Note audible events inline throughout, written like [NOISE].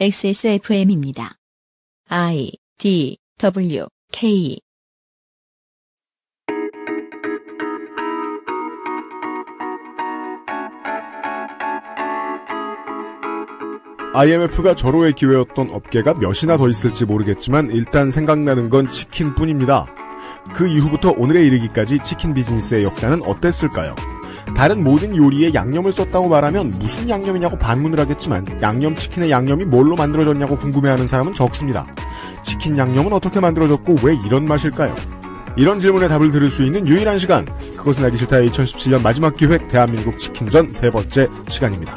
XSFM입니다. I D W K IMF가 절호의 기회였던 업계가 몇이나 더 있을지 모르겠지만 일단 생각나는 건 치킨뿐입니다. 그 이후부터 오늘에 이르기까지 치킨 비즈니스의 역사는 어땠을까요? 다른 모든 요리에 양념을 썼다고 말하면 무슨 양념이냐고 반문을 하겠지만 양념 치킨의 양념이 뭘로 만들어졌냐고 궁금해하는 사람은 적습니다. 치킨 양념은 어떻게 만들어졌고 왜 이런 맛일까요? 이런 질문에 답을 들을 수 있는 유일한 시간 그것은 알기 싫다의 2017년 마지막 기획 대한민국 치킨전 세 번째 시간입니다.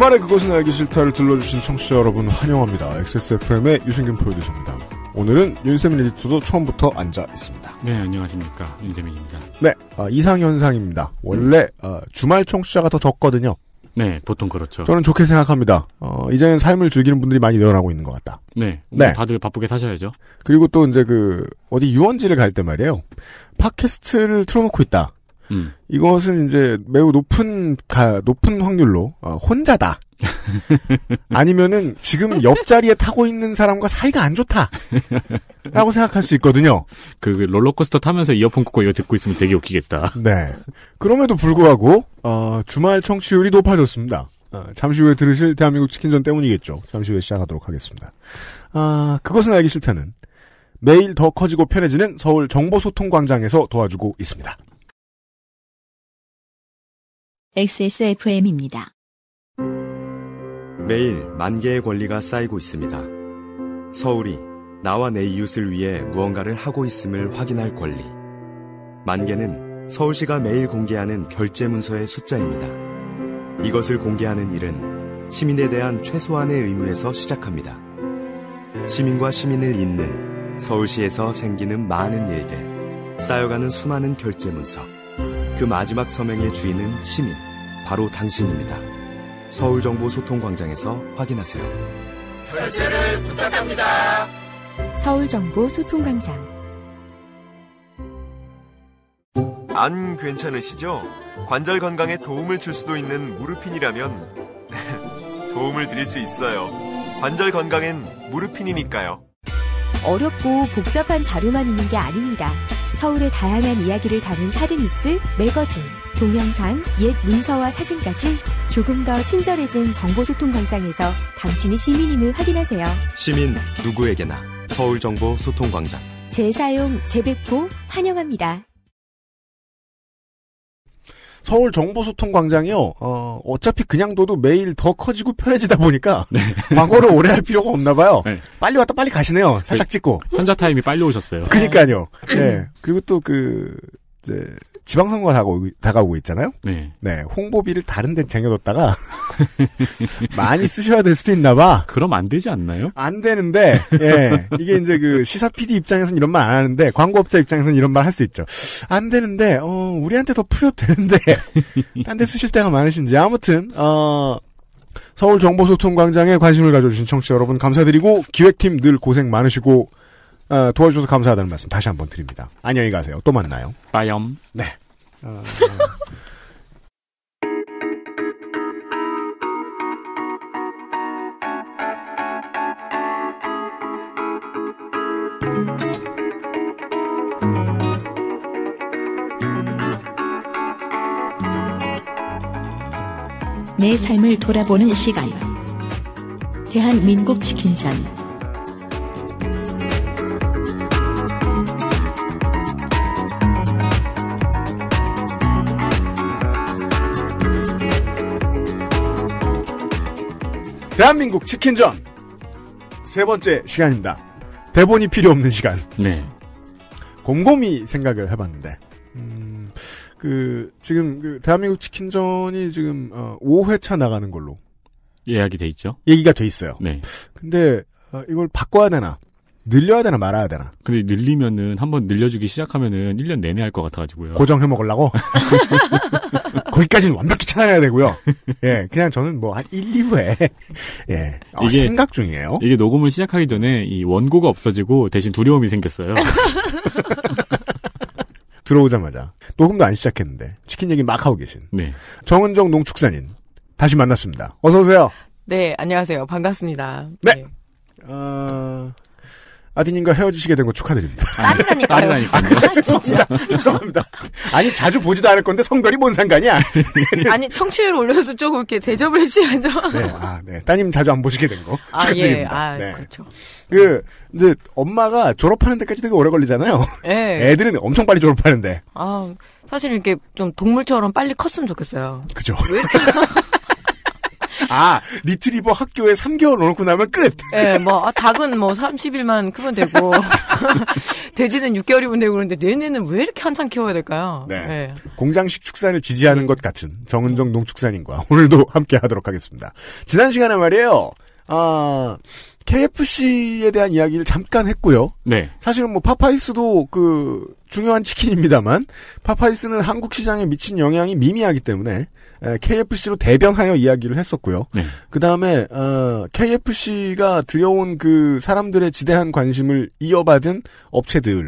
주말에 그것은 알기 싫다를 들러주신 청취자 여러분 환영합니다. XSFM의 유승균 프로듀서입니다. 오늘은 윤세민 에디터도 처음부터 앉아 있습니다. 네, 안녕하십니까. 윤세민입니다. 네, 어, 이상현상입니다. 원래 음. 어, 주말 청취자가 더 적거든요. 네, 보통 그렇죠. 저는 좋게 생각합니다. 어, 이제는 삶을 즐기는 분들이 많이 늘어나고 있는 것 같다. 네, 네. 다들 바쁘게 사셔야죠. 그리고 또 이제 그 어디 유원지를 갈 때 말이에요. 팟캐스트를 틀어놓고 있다. 음. 이것은 이제 매우 높은 가, 높은 확률로 어, 혼자다. [LAUGHS] 아니면은 지금 옆자리에 타고 있는 사람과 사이가 안 좋다라고 생각할 수 있거든요. 그, 그 롤러코스터 타면서 이어폰 꽂고 이거 듣고 있으면 되게 웃기겠다. 네. 그럼에도 불구하고 어, 주말 청취율이 높아졌습니다. 어, 잠시 후에 들으실 대한민국 치킨전 때문이겠죠. 잠시 후에 시작하도록 하겠습니다. 아, 그것은 알기 싫다는 매일 더 커지고 편해지는 서울 정보소통광장에서 도와주고 있습니다. XSFM입니다. 매일 만 개의 권리가 쌓이고 있습니다. 서울이 나와 내 이웃을 위해 무언가를 하고 있음을 확인할 권리. 만 개는 서울시가 매일 공개하는 결제문서의 숫자입니다. 이것을 공개하는 일은 시민에 대한 최소한의 의무에서 시작합니다. 시민과 시민을 잇는 서울시에서 생기는 많은 일들, 쌓여가는 수많은 결제문서. 그 마지막 서명의 주인은 시민. 바로 당신입니다. 서울정보 소통광장에서 확인하세요. 결제를 부탁합니다. 서울정보 소통광장 안 괜찮으시죠? 관절 건강에 도움을 줄 수도 있는 무르핀이라면 [LAUGHS] 도움을 드릴 수 있어요. 관절 건강엔 무르핀이니까요. 어렵고 복잡한 자료만 있는 게 아닙니다. 서울의 다양한 이야기를 담은 카드뉴스, 매거진, 동영상, 옛 문서와 사진까지 조금 더 친절해진 정보소통 광장에서 당신이 시민임을 확인하세요. 시민 누구에게나 서울정보소통광장. 재사용, 재배포 환영합니다. 서울 정보소통광장이요. 어, 어차피 그냥 둬도 매일 더 커지고 편해지다 보니까 [LAUGHS] 네. 광고를 오래 할 필요가 없나 봐요. 네. 빨리 왔다 빨리 가시네요. 살짝 네. 찍고. 환자 타임이 빨리 오셨어요. 그니까요. 러 네. 네. 그리고 또 그 이제 지방선거 다가오고, 다가오고 있잖아요. 네. 네. 홍보비를 다른 데 쟁여뒀다가 [LAUGHS] 많이 쓰셔야 될 수도 있나 봐. 그럼 안 되지 않나요? 안 되는데 예. 이게 이제 그 시사 PD 입장에서는 이런 말 안 하는데 광고업자 입장에서는 이런 말 할 수 있죠. 안 되는데 어, 우리한테 더 풀려도 되는데 [LAUGHS] 딴 데 쓰실 때가 많으신지 아무튼 어 서울 정보소통광장에 관심을 가져주신 청취자 여러분 감사드리고 기획팀 늘 고생 많으시고 어, 도와주셔서 감사하다는 말씀 다시 한번 드립니다. 안녕히 가세요. 또 만나요. 빠염. 네. 어... 내 삶을 돌아보는 시간. 대한민국 치킨전. 대한민국 치킨전 세 번째 시간입니다. 대본이 필요 없는 시간. 네. 곰곰이 생각을 해봤는데, 음, 그, 지금, 그 대한민국 치킨전이 지금, 어, 5회차 나가는 걸로. 예약이 돼 있죠? 얘기가 돼 있어요. 네. 근데, 어, 이걸 바꿔야 되나? 늘려야 되나 말아야 되나? 근데 늘리면은, 한번 늘려주기 시작하면은, 1년 내내 할 것 같아가지고요. 고정해 먹으려고? [LAUGHS] 거기까지는 완벽히 찾아내야 되고요. [LAUGHS] 예, 그냥 저는 뭐 한 1, 2회 예, 어, 이게, 생각 중이에요. 이게 녹음을 시작하기 전에 이 원고가 없어지고 대신 두려움이 생겼어요. [LAUGHS] 들어오자마자 녹음도 안 시작했는데 치킨 얘기 막 하고 계신 네. 정은정 농축산인 다시 만났습니다. 어서 오세요. 네, 안녕하세요. 반갑습니다. 네. 네. 어, 아디님과 헤어지시게 된 거 축하드립니다. 딸이라니까딸이라니까 아, 아 죄송합니다. 아니, 자주 보지도 않을 건데 성별이 뭔 상관이야? [LAUGHS] 아니, 청취율 올려서 조금 이렇게 대접을 해주셔야죠. 네, 아, 네. 따님 자주 안 보시게 된 거. 아, 예. 축하드립니다. 예. 아, 네. 그렇죠. 그, 이제 엄마가 졸업하는 데까지 되게 오래 걸리잖아요. 예. 애들은 엄청 빨리 졸업하는데. 아, 사실 이렇게 좀 동물처럼 빨리 컸으면 좋겠어요. 그죠. [LAUGHS] 아, 리트리버 학교에 3개월 오놓고 나면 끝. 네, 뭐 아, 닭은 뭐 30일만 크면 되고 [LAUGHS] 돼지는 6개월이면 되고 그러는데 뇌내는 왜 이렇게 한참 키워야 될까요? 네. 네. 공장식 축산을 지지하는 것 같은 정은정 농축산인과 오늘도 함께 하도록 하겠습니다. 지난 시간에 말이에요. 아, KFC에 대한 이야기를 잠깐 했고요. 네. 사실은 뭐 파파이스도 그 중요한 치킨입니다만 파파이스는 한국 시장에 미친 영향이 미미하기 때문에 KFC로 대변하여 이야기를 했었고요. 네. 그 다음에 어, KFC가 들여온 그 사람들의 지대한 관심을 이어받은 업체들의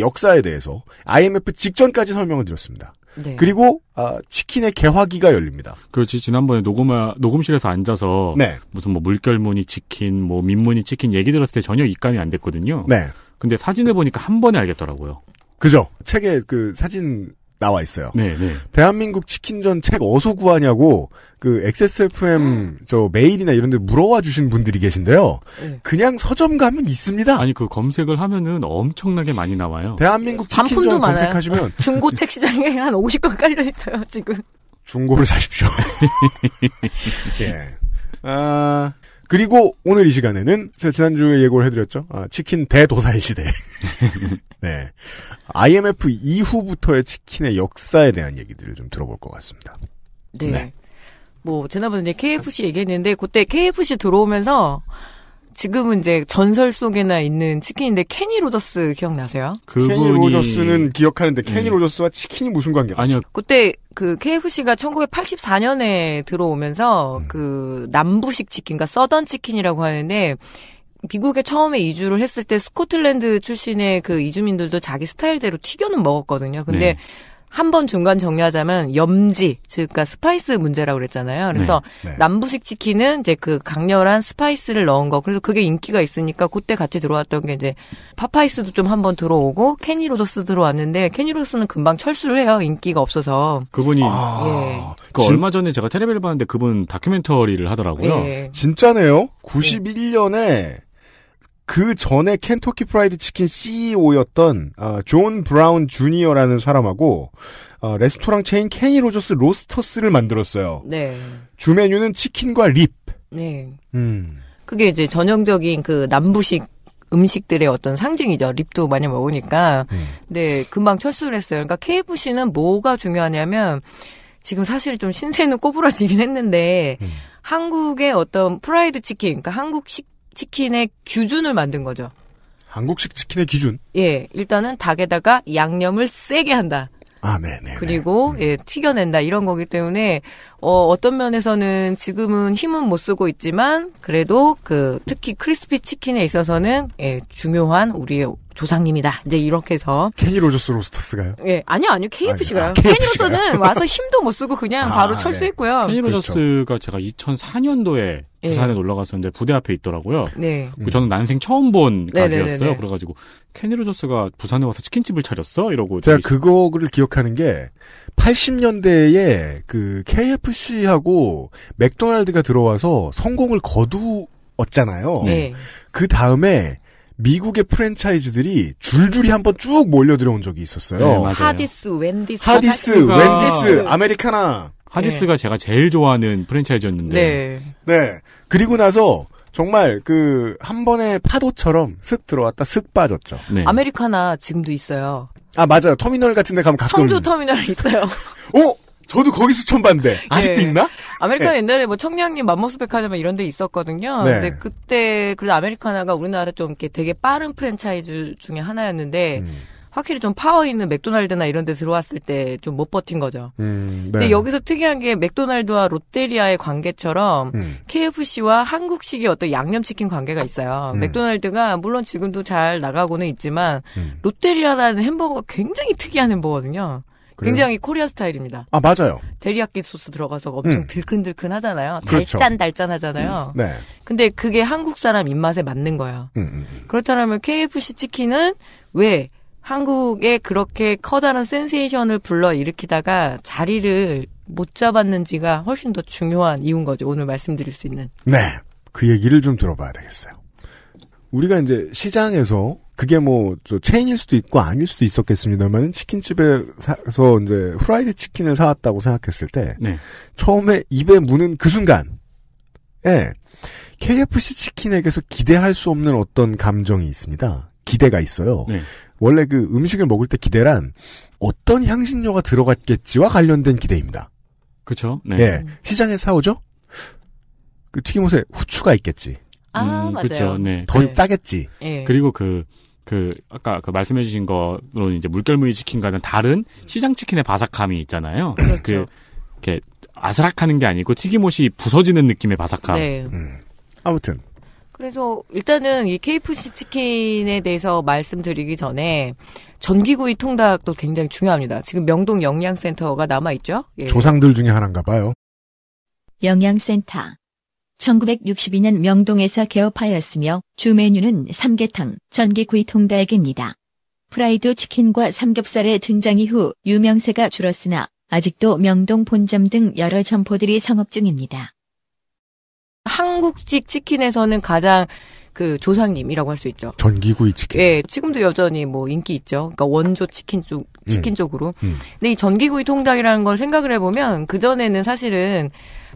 역사에 대해서 IMF 직전까지 설명을 드렸습니다. 네. 그리고 아, 치킨의 개화기가 열립니다. 그렇지 지난번에 녹음하, 녹음실에서 앉아서 네. 무슨 뭐 물결무늬 치킨, 뭐 민무늬 치킨 얘기 들었을 때 전혀 입감이 안 됐거든요. 네. 근데 사진을 보니까 한 번에 알겠더라고요. 그죠. 책에 그 사진 나와 있어요. 네, 네. 대한민국 치킨전 책 어서 구하냐고 그 XSFM 음. 저 메일이나 이런 데 물어와 주신 분들이 계신데요. 네. 그냥 서점 가면 있습니다. 아니 그 검색을 하면은 엄청나게 많이 나와요. 대한민국 치킨전 검색하시면 많아요. [LAUGHS] 중고 책 시장에 한 50권 깔려 있어요, 지금. 중고를 사십시오. [LAUGHS] 예. 아, 그리고 오늘 이 시간에는 지난주에 예고를 해드렸죠. 아, 치킨 대도사의 시대. [LAUGHS] 네. IMF 이후부터의 치킨의 역사에 대한 얘기들을 좀 들어볼 것 같습니다. 네. 네. 뭐 지난번에 이제 KFC 얘기했는데 그때 KFC 들어오면서 지금은 이제 전설 속에나 있는 치킨인데 케니 로저스 기억나세요? 그분이... 케니 로저스는 기억하는데 케니 네. 로저스와 치킨이 무슨 관계가 아니요. 그때 그 KFC가 1984년에 들어오면서 음. 그 남부식 치킨과 서던 치킨이라고 하는데 미국에 처음에 이주를 했을 때 스코틀랜드 출신의 그 이주민들도 자기 스타일대로 튀겨는 먹었거든요. 근데 네. 한번 중간 정리하자면 염지, 즉, 그러니까 스파이스 문제라고 그랬잖아요. 네, 그래서 네, 네. 남부식 치킨은 이제 그 강렬한 스파이스를 넣은 거. 그래서 그게 인기가 있으니까 그때 같이 들어왔던 게 이제 파파이스도 좀 한 번 들어오고 케니 로저스 들어왔는데 케니 로저스는 금방 철수를 해요. 인기가 없어서. 그분이 아, 예. 그 얼마 전에 제가 테레비를 봤는데 그분 다큐멘터리를 하더라고요. 예. 진짜네요. 91년에 그 전에 켄터키 프라이드 치킨 CEO였던 어, 존 브라운 주니어라는 사람하고 어, 레스토랑 체인 케니 로저스 로스터스를 만들었어요. 네. 주 메뉴는 치킨과 립. 네. 음. 그게 이제 전형적인 그 남부식 음식들의 어떤 상징이죠. 립도 많이 먹으니까. 음. 근데 금방 철수를 했어요. 그러니까 KFC는 뭐가 중요하냐면 지금 사실 좀 신세는 꼬부라지긴 했는데 음. 한국의 어떤 프라이드 치킨, 그러니까 한국식 치킨의 기준을 만든 거죠. 한국식 치킨의 기준? 예, 일단은 닭에다가 양념을 세게 한다. 아, 네, 네. 네. 그리고 음. 예, 튀겨낸다 이런 거기 때문에 어, 어떤 면에서는 지금은 힘은 못 쓰고 있지만 그래도 그 특히 크리스피 치킨에 있어서는 예, 중요한 우리의 조상님이다. 이제 이렇게 해서 케니 로저스 로스터스가요? 예, 아니요, 아니요. KFC가요. 아, 케니 로저스는 와서 힘도 못 쓰고 그냥 아, 바로 네. 철수했고요. 케니 그렇죠. 로저스가 제가 2004년도에 예. 부산에 예. 놀러 갔었는데 부대 앞에 있더라고요. 네. 그 저는 난생 처음 본네네 네, 네, 가게였어요. 그래가지고 케니 로저스가 부산에 와서 치킨집을 차렸어 이러고 제가 그거를 기억하는 게 80년대에 그 KFC하고 맥도날드가 들어와서 성공을 거두었잖아요. 네. 그 다음에 미국의 프랜차이즈들이 줄줄이 한 번 쭉 몰려 들어온 적이 있었어요. 네, 하디스, 웬디스, 하디스, 하디스가... 웬디스, 아메리카나. 하디스가 네. 제가 제일 좋아하는 프랜차이즈였는데. 네. 네. 그리고 나서 정말 그 한 번의 파도처럼 슥 들어왔다 슥 빠졌죠. 네. 아메리카나 지금도 있어요. 아 맞아요. 터미널 같은데 가면 가끔 청주 터미널 있어요. 오 어? 저도 거기서 처음 봤는데 예. 아직도 네. 있나? 아메리카노 네. 옛날에 뭐 청량리 맘모스백화점 이런 데 있었거든요. 네. 근데 그때 그래도 아메리카노가 우리나라 좀 이렇게 되게 빠른 프랜차이즈 중에 하나였는데 음. 확실히 좀 파워 있는 맥도날드나 이런 데 들어왔을 때 좀 못 버틴 거죠. 음, 네. 근데 여기서 특이한 게 맥도날드와 롯데리아의 관계처럼 음. KFC와 한국식의 어떤 양념치킨 관계가 있어요. 음. 맥도날드가 물론 지금도 잘 나가고는 있지만 음. 롯데리아라는 햄버거가 굉장히 특이한 햄버거거든요. 굉장히 코리아 스타일입니다. 아 맞아요. 데리야끼 소스 들어가서 엄청 음. 들큰들큰 하잖아요. 그렇죠. 달짠 달짠 하잖아요. 음. 네. 근데 그게 한국 사람 입맛에 맞는 거예요. 음, 음, 음, 그렇다면 KFC 치킨은 왜 한국에 그렇게 커다란 센세이션을 불러 일으키다가 자리를 못 잡았는지가 훨씬 더 중요한 이유인 거죠. 오늘 말씀드릴 수 있는. 네. 그 얘기를 좀 들어봐야 되겠어요. 우리가 이제 시장에서 그게 뭐저 체인일 수도 있고 아닐 수도 있었겠습니다만 치킨집에서 이제 후라이드 치킨을 사왔다고 생각했을 때 네. 처음에 입에 무는 그 순간 예 KFC 치킨에게서 기대할 수 없는 어떤 감정이 있습니다. 기대가 있어요. 네. 원래 그 음식을 먹을 때 기대란 어떤 향신료가 들어갔겠지와 관련된 기대입니다. 그렇죠. 네. 예, 시장에 사오죠. 그 튀김옷에 후추가 있겠지. 아, 음, 맞아요. 그렇죠. 네. 네. 더 네. 짜겠지. 네. 그리고 그, 그, 아까 그 말씀해주신 거로 이제 물결무늬 치킨과는 다른 시장 치킨의 바삭함이 있잖아요. 그렇죠. 그, 이렇게 아스락하는 게 아니고 튀김옷이 부서지는 느낌의 바삭함. 네. 음. 아무튼. 그래서 일단은 이 KFC 치킨에 대해서 말씀드리기 전에 전기구이 통닭도 굉장히 중요합니다. 지금 명동 영양센터가 남아있죠? 예. 조상들 중에 하나인가 봐요. 영양센터. 1962년 명동에서 개업하였으며 주 메뉴는 삼계탕, 전기구이 통닭입니다. 프라이드 치킨과 삼겹살의 등장 이후 유명세가 줄었으나 아직도 명동 본점 등 여러 점포들이 성업 중입니다. 한국식 치킨에서는 가장 그 조상님이라고 할 수 있죠. 전기구이 치킨. 예, 지금도 여전히 뭐 인기 있죠. 그러니까 원조 치킨 쪽 치킨 음. 쪽으로. 음. 근데 이 전기구이 통닭이라는 걸 생각을 해보면 그 전에는 사실은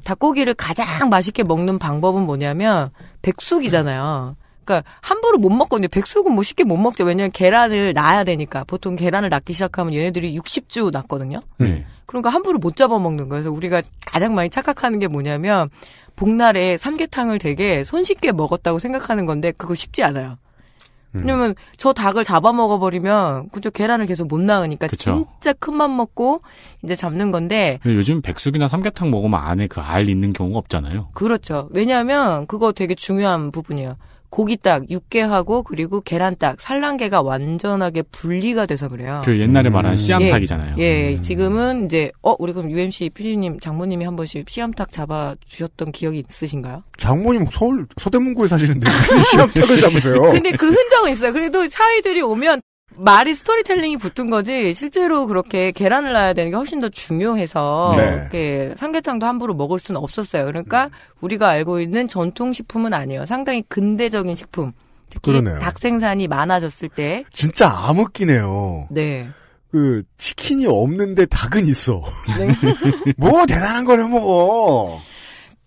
닭고기를 가장 맛있게 먹는 방법은 뭐냐면 백숙이잖아요. 그러니까 함부로 못 먹거든요. 백숙은 뭐 쉽게 못 먹죠. 왜냐면 계란을 낳아야 되니까. 보통 계란을 낳기 시작하면 얘네들이 60주 낳거든요. 네. 그러니까 함부로 못 잡아먹는 거예요. 그래서 우리가 가장 많이 착각하는 게 뭐냐면 복날에 삼계탕을 되게 손쉽게 먹었다고 생각하는 건데 그거 쉽지 않아요. 음. 왜냐면 저 닭을 잡아먹어 버리면 그저 계란을 계속 못나으니까 그쵸. 진짜 큰 맘 먹고 이제 잡는 건데 요즘 백숙이나 삼계탕 먹으면 안에 그 알 있는 경우가 없잖아요. 그렇죠. 왜냐하면 그거 되게 중요한 부분이에요. 고기딱, 육개하고 그리고 계란딱, 산란계가 완전하게 분리가 돼서 그래요. 그 옛날에 말한 음. 씨암탉이잖아요. 예, 예, 음. 지금은 이제 어 우리 그럼 UMC 피디님 장모님이 한 번씩 씨암탉 잡아 주셨던 기억이 있으신가요? 장모님 서울 서대문구에 사시는데 [LAUGHS] 씨암탉을 잡으세요? 근데 그 흔적은 있어요. 그래도 사위들이 오면 말이 스토리텔링이 붙은 거지 실제로 그렇게 계란을 놔야 되는 게 훨씬 더 중요해서 네. 이렇게 삼계탕도 함부로 먹을 수는 없었어요. 그러니까 우리가 알고 있는 전통 식품은 아니에요. 상당히 근대적인 식품. 특히 그러네요. 닭 생산이 많아졌을 때 진짜 암흑기네요. 네. 그 치킨이 없는데 닭은 있어. 네. [LAUGHS] 뭐 대단한 거를 먹어. 뭐.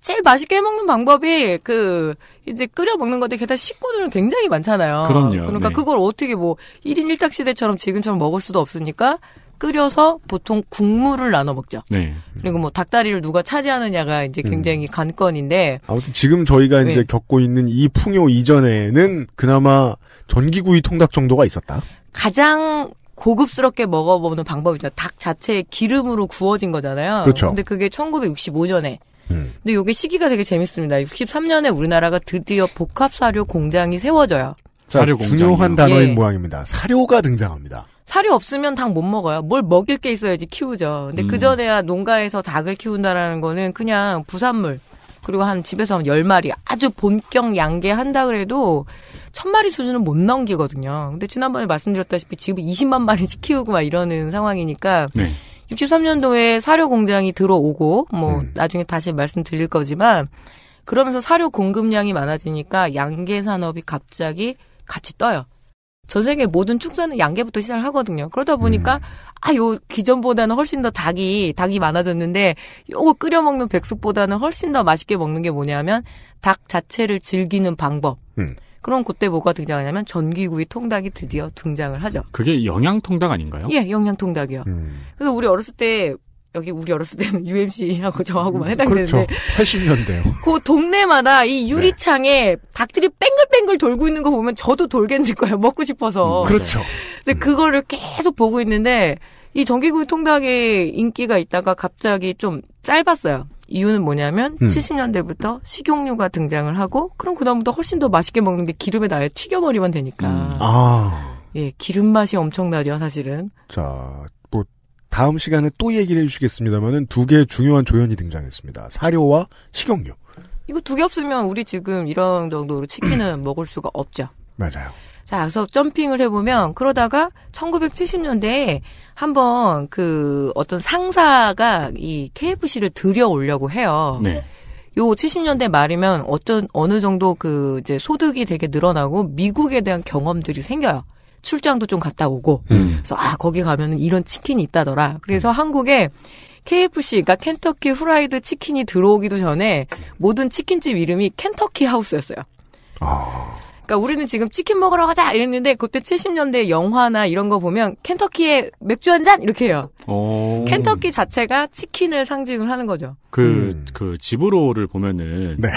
제일 맛있게 먹는 방법이 그 이제 끓여 먹는 것들 게다가 식구들은 굉장히 많잖아요. 그럼요. 그러니까 네. 그걸 어떻게 뭐 1인 1탁 시대처럼 지금처럼 먹을 수도 없으니까 끓여서 보통 국물을 나눠 먹죠. 네. 그리고 뭐 닭다리를 누가 차지하느냐가 이제 음. 굉장히 음. 관건인데 아무튼 지금 저희가 네. 이제 겪고 있는 이 풍요 이전에는 그나마 전기구이 통닭 정도가 있었다. 가장 고급스럽게 먹어보는 방법이죠. 닭 자체에 기름으로 구워진 거잖아요. 그렇죠. 근데 그게 1965년에 음. 근데 요게 시기가 되게 재밌습니다. 63년에 우리나라가 드디어 복합 사료 공장이 세워져요. 그러니까 사료 공장 중요한 단어인 예. 모양입니다. 사료가 등장합니다. 사료 없으면 닭 못 먹어요. 뭘 먹일 게 있어야지 키우죠. 근데 음. 그전에야 농가에서 닭을 키운다라는 거는 그냥 부산물 그리고 한 집에서 한 10마리 아주 본격 양계한다 그래도 1000마리 수준은 못 넘기거든요. 근데 지난번에 말씀드렸다시피 지금 20만 마리씩 키우고 막 이러는 상황이니까 네. 63년도에 사료 공장이 들어오고 뭐 음. 나중에 다시 말씀드릴 거지만 그러면서 사료 공급량이 많아지니까 양계 산업이 갑자기 같이 떠요. 전 세계 모든 축산은 양계부터 시작을 하거든요. 그러다 보니까 음. 아, 요 기존보다는 훨씬 더 닭이 닭이 많아졌는데 요거 끓여 먹는 백숙보다는 훨씬 더 맛있게 먹는 게 뭐냐면 닭 자체를 즐기는 방법. 음. 그럼 그때 뭐가 등장하냐면 전기구이 통닭이 드디어 등장을 하죠. 그게 영양 통닭 아닌가요? 예, 영양 통닭이요. 음. 그래서 우리 어렸을 때 여기 우리 어렸을 때는 u m c 라고 저하고만 음, 해당되는데 그렇죠. 80년대요. [LAUGHS] 그 동네마다 이 네. 유리창에 네. 닭들이 뱅글뱅글 돌고 있는 거 보면 저도 돌겠는 거예요. [LAUGHS] 먹고 싶어서. 음, 그렇죠. 근데 음. 그거를 계속 보고 있는데 이 전기구이 통닭의 인기가 있다가 갑자기 좀 짧았어요. 이유는 뭐냐면 음. 70년대부터 식용유가 등장을 하고 그럼 그다음부터 훨씬 더 맛있게 먹는 게기름에나아 튀겨버리면 되니까. 음. 아. 예, 기름 맛이 엄청나죠, 사실은. 자, 뭐 다음 시간에 또 얘기를 해 주시겠습니다만은 두 개의 중요한 조연이 등장했습니다. 사료와 식용유. 이거 두 개 없으면 우리 지금 이런 정도로 치킨은 [CLEARS THROAT] 먹을 수가 없죠. 맞아요. 자, 그래서 점핑을 해보면 그러다가 1970년대에 한번 그 어떤 상사가 이 KFC를 들여오려고 해요. 네. 요 70년대 말이면 어떤 어느 정도 그 이제 소득이 되게 늘어나고 미국에 대한 경험들이 생겨요. 출장도 좀 갔다 오고. 음. 그래서 아, 거기 가면은 이런 치킨이 있다더라. 그래서 음. 한국에 KFC, 그러니까 켄터키 후라이드 치킨이 들어오기도 전에 모든 치킨집 이름이 켄터키 하우스였어요. 아. 그러니까 우리는 지금 치킨 먹으러 가자 이랬는데 그때 70년대 영화나 이런 거 보면 켄터키에 맥주 한 잔 이렇게 해요. 오. 켄터키 자체가 치킨을 상징을 하는 거죠. 그그 음. 그 집으로를 보면은 네.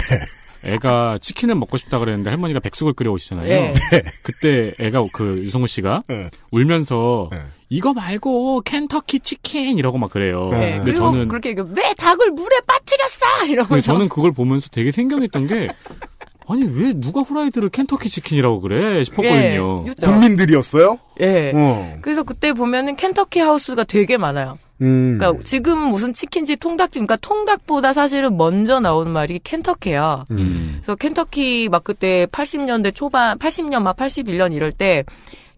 애가 치킨을 먹고 싶다 그랬는데 할머니가 백숙을 끓여오시잖아요. 네. 네. 그때 애가 그 유성우 씨가 네. 울면서 네. 이거 말고 켄터키 치킨 이러고 막 그래요. 네. 네. 근데 저는 그렇게 왜 닭을 물에 빠뜨렸어 이러고. 저는 그걸 보면서 되게 생경했던 게 아니 왜 누가 후라이드를 켄터키 치킨이라고 그래 싶었거든요. 예, 국민들이었어요? 예. 어. 그래서 그때 보면은 켄터키 하우스가 되게 많아요. 음. 그러니까 지금 무슨 치킨집 통닭집 그러니까 통닭보다 사실은 먼저 나오는 말이 켄터키야. 음. 그래서 켄터키 막 그때 80년대 초반 80년 막 81년 이럴 때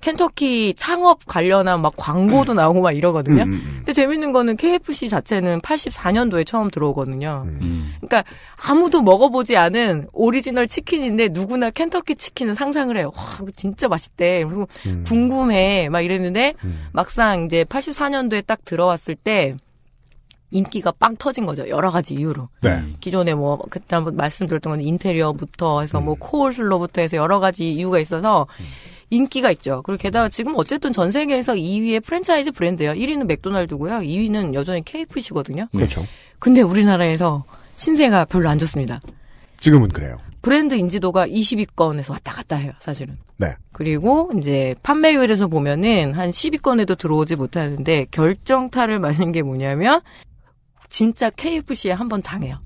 켄터키 창업 관련한 막 광고도 음. 나오고 막 이러거든요. 음. 음, 음. 근데 재밌는 거는 KFC 자체는 84년도에 처음 들어오거든요. 음. 음. 그러니까 아무도 먹어보지 않은 오리지널 치킨인데 누구나 켄터키 치킨은 상상을 해요. 와, 이거 진짜 맛있대. 그리고 궁금해. 막 이랬는데 막상 이제 84년도에 딱 들어왔을 때 인기가 빵 터진 거죠. 여러 가지 이유로. 네. 기존에 뭐 그때 한번 말씀드렸던 건 인테리어부터 해서 뭐 음. 뭐 코울슬로부터 해서 여러 가지 이유가 있어서 음. 인기가 있죠. 그리고 게다가 지금 어쨌든 전 세계에서 2위의 프랜차이즈 브랜드예요. 1위는 맥도날드고요. 2위는 여전히 KFC거든요. 네. 그렇죠. 근데 우리나라에서 신세가 별로 안 좋습니다. 지금은 그래요. 브랜드 인지도가 20위권에서 왔다 갔다 해요, 사실은. 네. 그리고 이제 판매율에서 보면은 한 10위권에도 들어오지 못하는데 결정타를 맞은 게 뭐냐면 진짜 KFC에 한번 당해요.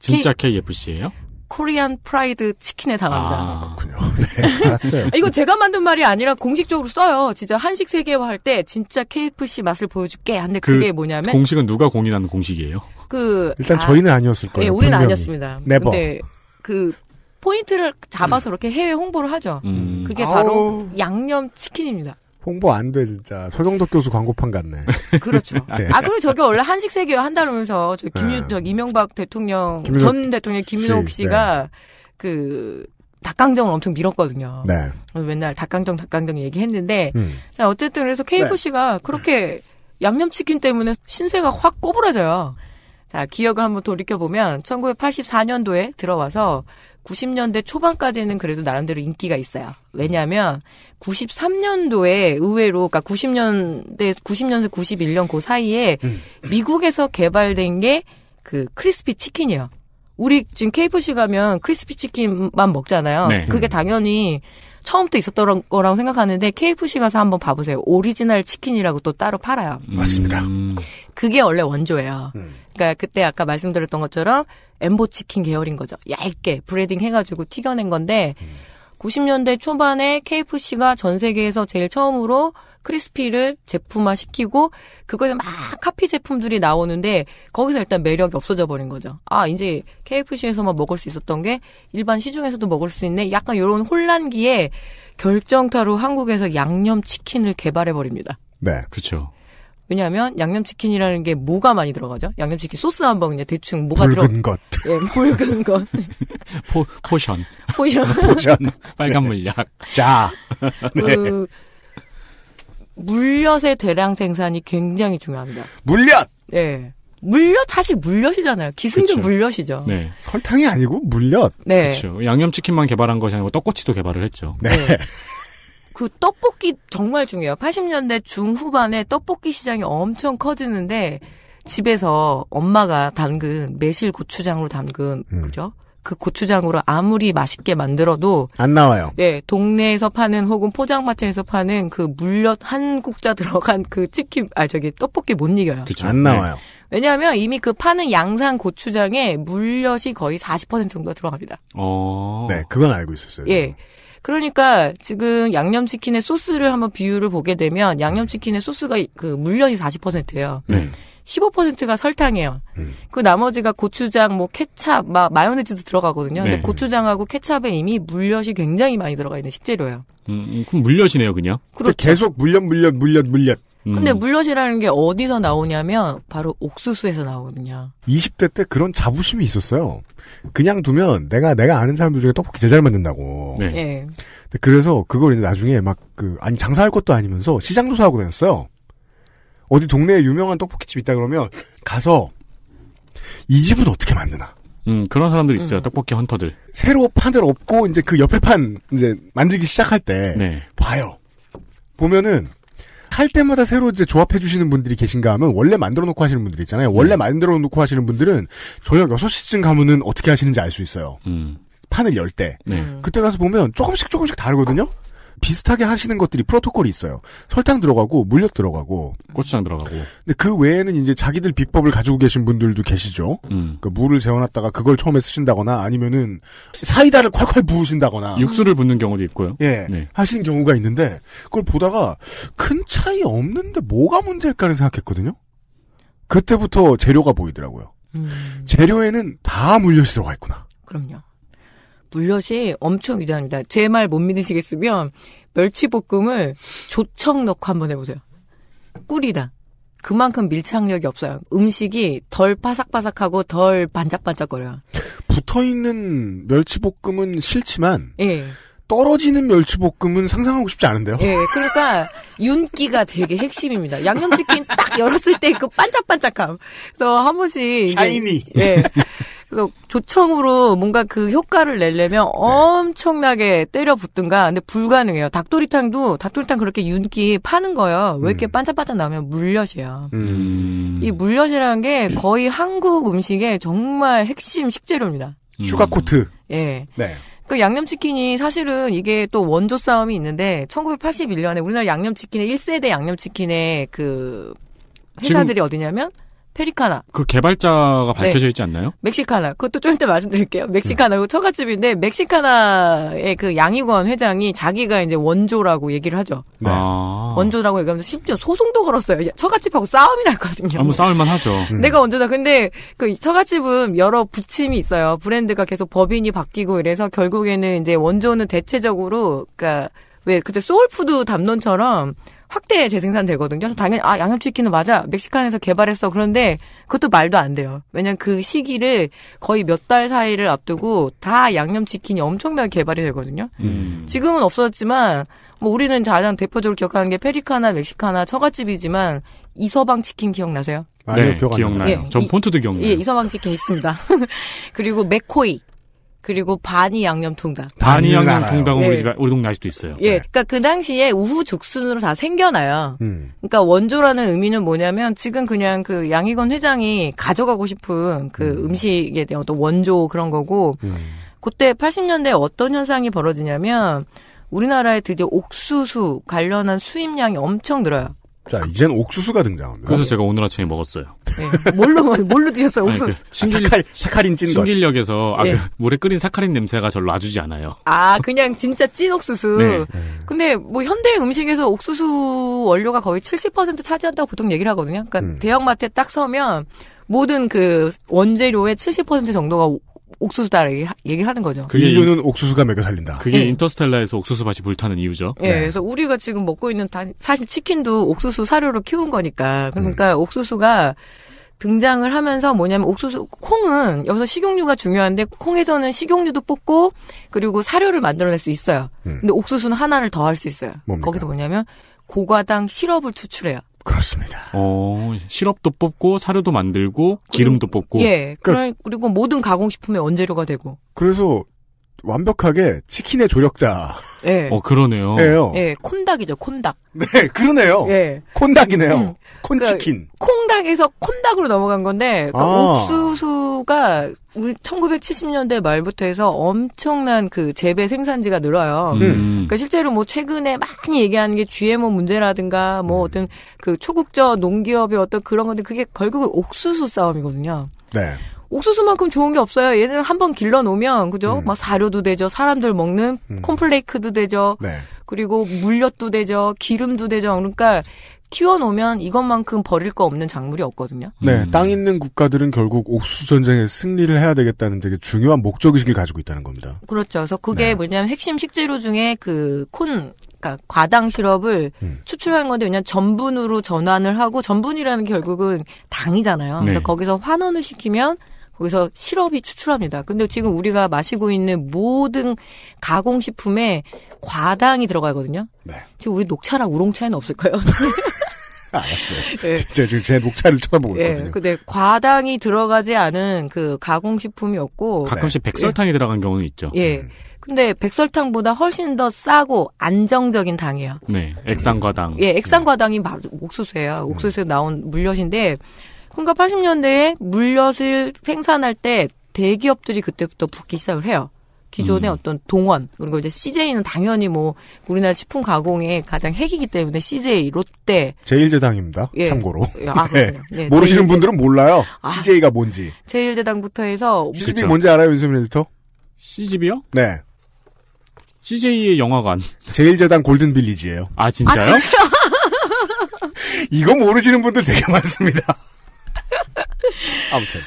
진짜 K... f c 예요 코리안 프라이드 치킨에 당합니다. 아, 그렇군요. 음. 네, [LAUGHS] 알았어요. 아, 이거 제가 만든 말이 아니라 공식적으로 써요. 진짜 한식 세계화 할 때 진짜 KFC 맛을 보여줄게. 근데 그 그게 그 뭐냐면 공식은 누가 공인하는 공식이에요? 그 일단 아, 저희는 아니었을 거예요. 예, 우리는 분명히. 아니었습니다. 네버. 근데 그 포인트를 잡아서 이렇게 해외 홍보를 하죠. 음. 그게 바로 아오. 양념 치킨입니다. 홍보 안 돼 진짜 서정덕 교수 광고판 같네. [LAUGHS] 그렇죠. [LAUGHS] 네. 아 그리고 저게 원래 한식 세계여 한다 그러면서 저 김유 네. 저 이명박 대통령 김윤... 전 대통령 김윤옥 씨, 네. 씨가 네. 그 닭강정을 엄청 밀었거든요. 네. 맨날 닭강정 닭강정 얘기했는데 음. 어쨌든 그래서 이 k f 씨가 그렇게 양념치킨 때문에 신세가 확 꼬부라져요. 자, 기억을 한번 돌이켜보면 1984년도에 들어와서 90년대 초반까지는 그래도 나름대로 인기가 있어요. 왜냐하면 93년도에 의외로, 그러니까 90년대, 90년에서 91년 그 사이에 음. 미국에서 개발된 게 그 크리스피 치킨이에요. 우리 지금 KFC 가면 크리스피 치킨만 먹잖아요. 네. 그게 음. 당연히 처음부터 있었던 거라고 생각하는데 KFC 가서 한번 봐보세요. 오리지널 치킨이라고 또 따로 팔아요. 음. 맞습니다. 음. 그게 원래 원조예요. 음. 그러니까 그때 아까 말씀드렸던 것처럼 엠보 치킨 계열인 거죠. 얇게 브레딩 해가지고 튀겨낸 건데. 음. 90년대 초반에 KFC가 전 세계에서 제일 처음으로 크리스피를 제품화 시키고 그거에서 막 카피 제품들이 나오는데 거기서 일단 매력이 없어져 버린 거죠. 아, 이제 KFC에서만 먹을 수 있었던 게 일반 시중에서도 먹을 수 있네. 약간 이런 혼란기에 결정타로 한국에서 양념 치킨을 개발해 버립니다. 네. 그렇죠. 왜냐하면 양념치킨이라는 게 뭐가 많이 들어가죠? 양념치킨 소스 한번 그냥 대충 뭐가 들어 붉은 것. [LAUGHS] 예, 붉은 것. [LAUGHS] 포, 포션. 포션. [LAUGHS] 포션. 빨간 네. 물약. 자. 그 네. 그, 물엿의 대량 생산이 굉장히 중요합니다. 물엿! 예. 물엿 사실 물엿이잖아요. 기승전 그쵸. 물엿이죠. 네. 설탕이 아니고 물엿. 네. 그렇죠. 양념치킨만 개발한 것이 아니고 떡꼬치도 개발을 했죠. 네. 네. 그 떡볶이 정말 중요해요. 80년대 중후반에 떡볶이 시장이 엄청 커지는데 집에서 엄마가 담근 매실 고추장으로 담근 음. 그죠? 그 고추장으로 아무리 맛있게 만들어도 안 나와요. 예, 동네에서 파는 혹은 포장마차에서 파는 그 물엿 한 국자 [LAUGHS] 들어간 그 치킨 아 저기 떡볶이 못 이겨요. 그쵸, 안 네. 나와요. 네. 왜냐하면 이미 그 파는 양산 고추장에 물엿이 거의 40% 정도가 들어갑니다. 어. 네, 그건 알고 있었어요. 예. 저는. 네. 그러니까 지금 양념치킨의 소스를 한번 비율을 보게 되면 양념치킨의 소스가 그 물엿이 40%예요. 네. 15%가 설탕이에요. 음. 그 나머지가 고추장, 뭐 케찹, 막 마요네즈도 들어가거든요. 네. 근데 고추장하고 케찹에 이미 물엿이 굉장히 많이 들어가 있는 식재료예요. 음, 그럼 물엿이네요, 그냥. 그렇죠. 계속 물엿, 물엿, 물엿, 물엿. 근데 음. 물엿이라는 게 어디서 나오냐면 바로 옥수수에서 나오거든요. 20대 때 그런 자부심이 있었어요. 그냥 두면 내가 내가 아는 사람들 중에 떡볶이 제일 잘 만든다고. 네. 네. 그래서 그걸 이제 나중에 막 그 아니 장사할 것도 아니면서 시장 조사하고 다녔어요. 어디 동네에 유명한 떡볶이집 있다 그러면 가서 이 집은 어떻게 만드나. 음, 그런 사람들이 음. 있어요. 음. 떡볶이 헌터들. 새로 판을 없고 이제 그 옆에 판 이제 만들기 시작할 때 네. 봐요. 보면은 할 때마다 새로 이제 조합해 주시는 분들이 계신가 하면 원래 만들어 놓고 하시는 분들 있잖아요. 원래 네. 만들어 놓고 하시는 분들은 저녁 6시쯤 가면은 어떻게 하시는지 알 수 있어요. 음. 판을 열 때. 네. 그때 가서 보면 조금씩 조금씩 다르거든요. 비슷하게 하시는 것들이 프로토콜이 있어요. 설탕 들어가고 물엿 들어가고 고추장 들어가고. 근데 그 외에는 이제 자기들 비법을 가지고 계신 분들도 계시죠. 음. 그러니까 물을 재워놨다가 그걸 처음에 쓰신다거나 아니면은 사이다를 콸콸 부으신다거나 육수를 붓는 경우도 있고요. 예, 네. 하시는 경우가 있는데 그걸 보다가 큰 차이 없는데 뭐가 문제일까를 생각했거든요. 그때부터 재료가 보이더라고요. 음. 재료에는 다 물엿이 들어가 있구나. 그럼요. 물엿이 엄청 위대합니다. 제 말 못 믿으시겠으면 멸치볶음을 조청 넣고 한번 해보세요. 꿀이다. 그만큼 밀착력이 없어요. 음식이 덜 바삭바삭하고 덜 반짝반짝거려요. 붙어 있는 멸치볶음은 싫지만 예. 떨어지는 멸치볶음은 상상하고 싶지 않은데요. 예, 그러니까 윤기가 되게 핵심입니다. 양념치킨 딱 열었을 때 그 반짝반짝함. 그래서 한 번씩 샤이니. 예. 그래서 조청으로 뭔가 그 효과를 내려면 네. 엄청나게 때려 붙든가 근데 불가능해요. 닭도리탕도 닭도리탕 그렇게 윤기 파는 거예요. 왜 이렇게 음. 반짝반짝 나오면 물엿이야. 음. 이 물엿이라는 게 거의 한국 음식의 정말 핵심 식재료입니다. 음. 슈가 코트. 예. 네. 그 양념치킨이 사실은 이게 또 원조 싸움이 있는데 1981년에 우리나라 양념치킨의 1세대 양념치킨의 그 회사들이 어디냐면 페리카나. 그 개발자가 네. 밝혀져 네. 있지 않나요? 멕시카나. 그것도 좀 이따 말씀드릴게요. 멕시카나고 네. 음. 처갓집인데 멕시카나의 그 양이권 회장이 자기가 이제 원조라고 얘기를 하죠. 네. 아. 원조라고 얘기하면서 심지어 소송도 걸었어요. 처갓집하고 싸움이 났거든요. 아무 싸울만 하죠. 음. 음. 내가 원조다. 근데 그 처갓집은 여러 부침이 있어요. 브랜드가 계속 법인이 바뀌고 이래서 결국에는 이제 원조는 대체적으로 그니까왜 그때 소울푸드 담론처럼 확대 재생산되거든요. 그래서 당연히 아 양념치킨은 맞아 멕시칸에서 개발했어. 그런데 그것도 말도 안 돼요. 왜냐면 그 시기를 거의 몇 달 사이를 앞두고 다 양념치킨이 엄청나게 개발이 되거든요. 음. 지금은 없어졌지만 뭐 우리는 가장 대표적으로 기억하는 게 페리카나 멕시카나 처갓집이지만 이서방 치킨 기억나세요? 아니요, 네, 기억나요. 예, 폰트도 기억나요. 예, 이서방 치킨 있습니다. [LAUGHS] 그리고 맥코이. 그리고 반이 양념통닭. 반이 양념통닭은 우리 예. 집 네. 우리 동네 아직도 있어요. 예, 네. 그러니까 그 당시에 우후 죽순으로 다 생겨나요. 음. 그러니까 원조라는 의미는 뭐냐면 지금 그냥 그 양희건 회장이 가져가고 싶은 그 음. 식에 대한 어떤 원조 그런 거고. 음. 그때 80년대에 어떤 현상이 벌어지냐면 우리나라에 드디어 옥수수 관련한 수입량이 엄청 늘어요. 자, 이젠 옥수수가 등장합니다. 그래서 제가 오늘 아침에 먹었어요. 네. 뭘로, [LAUGHS] 뭘로 드셨어요, 옥수수? 아니, 그 신길, 아, 사칼, 린 찐. 신길역에서 아, 네. 아, 그 물에 끓인 사카린 냄새가 절로 아주지 않아요. 아, 그냥 진짜 찐 옥수수. 네. 근데 뭐 현대 음식에서 옥수수 원료가 거의 70% 차지한다고 보통 얘기를 하거든요. 그러니까 음. 대형마트에 딱 서면 모든 그 원재료의 70% 정도가 옥수수다 얘기, 얘기하는 거죠. 그 인류는 옥수수가 먹여 살린다. 그게 네. 인터스텔라에서 옥수수 밭이 불타는 이유죠. 예, 네. 네. 그래서 우리가 지금 먹고 있는 다, 사실 치킨도 옥수수 사료로 키운 거니까. 그러니까 음. 옥수수가 등장을 하면서 뭐냐면 옥수수 콩은 여기서 식용유가 중요한데 콩에서는 식용유도 뽑고 그리고 사료를 만들어낼 수 있어요. 음. 근데 옥수수는 하나를 더 할 수 있어요. 뭡니까? 거기서 뭐냐면 고과당 시럽을 추출해요. 그렇습니다. 어, 시럽도 뽑고 사료도 만들고 기름도 뽑고. 예. 그러니까, 그리고 모든 가공식품의 원재료가 되고. 그래서 완벽하게 치킨의 조력자. 네. [LAUGHS] 어 그러네요. 예 네, 콘닭이죠, 콘닭. 네, 그러네요. 네. 콘닭이네요. 음. 콘치킨. 그러니까 콩닭에서 콘닭으로 넘어간 건데 그러니까 아. 옥수수가 우리 1970년대 말부터 해서 엄청난 그 재배 생산지가 늘어요. 음. 그러니까 실제로 뭐 최근에 많이 얘기하는 게 GMO 문제라든가 뭐 음. 어떤 그 초국저 농기업의 어떤 그런 건데 그게 결국은 옥수수 싸움이거든요. 네. 옥수수만큼 좋은 게 없어요. 얘는 한 번 길러 놓으면 그죠? 음. 막 사료도 되죠. 사람들 먹는 음. 콤플레이크도 되죠. 네. 그리고 물엿도 되죠. 기름도 되죠. 그러니까 키워 놓으면 이것만큼 버릴 거 없는 작물이 없거든요. 네, 음. 땅 있는 국가들은 결국 옥수수 전쟁에 승리를 해야 되겠다는 되게 중요한 목적의식을 가지고 있다는 겁니다. 그렇죠. 그래서 그게 네. 뭐냐면 핵심 식재료 중에 그콘그니까 과당 시럽을 음. 추출한 건데 왜냐 전분으로 전환을 하고 전분이라는 결국은 당이잖아요. 네. 그래서 거기서 환원을 시키면 거기서 시럽이 추출합니다. 근데 지금 우리가 마시고 있는 모든 가공식품에 과당이 들어가거든요. 네. 지금 우리 녹차랑 우롱차에는 없을까요? [LAUGHS] 알았어요. [LAUGHS] 네. 진짜 지금 제 녹차를 쳐다보고 네. 있거든요. 근데 과당이 들어가지 않은 그 가공식품이었고 가끔씩 네. 백설탕이 예. 들어간 경우는 있죠. 예. 음. 근데 백설탕보다 훨씬 더 싸고 안정적인 당이에요. 네. 액상과당. 예, 액상과당이 네. 옥수수예요. 옥수수에 나온 물엿인데 그러니까 80년대에 물엿을 생산할 때 대기업들이 그때부터 붙기 시작을 해요. 기존의 음. 어떤 동원 그리고 이제 CJ는 당연히 뭐 우리나라 식품 가공의 가장 핵이기 때문에 CJ, 롯데, 제일제당입니다. 예. 참고로 아, 예. [LAUGHS] 예. 모르시는 제일제... 분들은 몰라요. 아, CJ가 뭔지. 제일제당부터 해서 CGV 그렇죠. 뭔지 알아요, 윤수민리터 c j 요 네. CJ의 영화관. 제일제당 골든빌리지예요. 아 진짜요? 아, 진짜? [LAUGHS] 이거 모르시는 분들 되게 많습니다. [LAUGHS] 아무튼.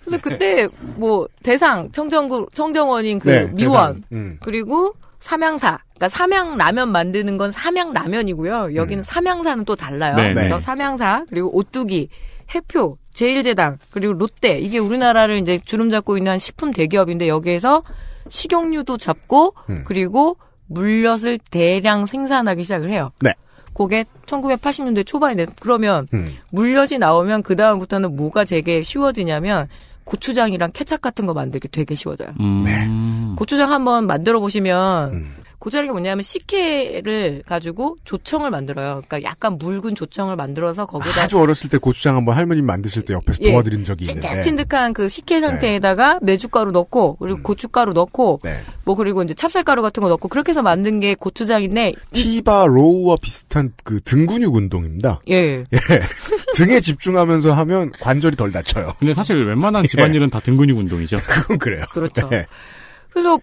그래서 그때 뭐 대상 청정구 청정원인 그 네, 미원 음. 그리고 삼양사 그러니까 삼양 라면 만드는 건 삼양 라면이고요. 여기는 음. 삼양사는 또 달라요. 네, 그래서 네. 삼양사 그리고 오뚜기 해표 제일제당 그리고 롯데 이게 우리나라를 이제 주름 잡고 있는 한 식품 대기업인데 여기에서 식용유도 잡고 음. 그리고 물엿을 대량 생산하기 시작을 해요. 네. 그게 1980년대 초반인데 그러면 음. 물엿이 나오면 그 다음부터는 뭐가 되게 쉬워지냐면 고추장이랑 케찹 같은 거 만들기 되게 쉬워져요. 음. 네. 음. 고추장 한번 만들어 보시면 음. 고자리가 그 뭐냐면 식혜를 가지고 조청을 만들어요. 그러니까 약간 묽은 조청을 만들어서 거기다 아주 어렸을 때 고추장 한번 할머님 만드실 때 옆에서 예, 도와드린 적이 있는데 찐득찐득한 그 식혜 네. 상태에다가 네. 메주가루 넣고 그리고 음. 고춧가루 넣고 네. 뭐 그리고 이제 찹쌀가루 같은 거 넣고 그렇게 해서 만든 게 고추장인데 티바 로우와 비슷한 그 등근육 운동입니다. 예. 예. [LAUGHS] 등에 집중하면서 하면 관절이 덜 다쳐요. 근데 사실 웬만한 집안일은 [LAUGHS] 예. 다 등근육 운동이죠. 그건 그래요. 그렇죠. 네. 그래서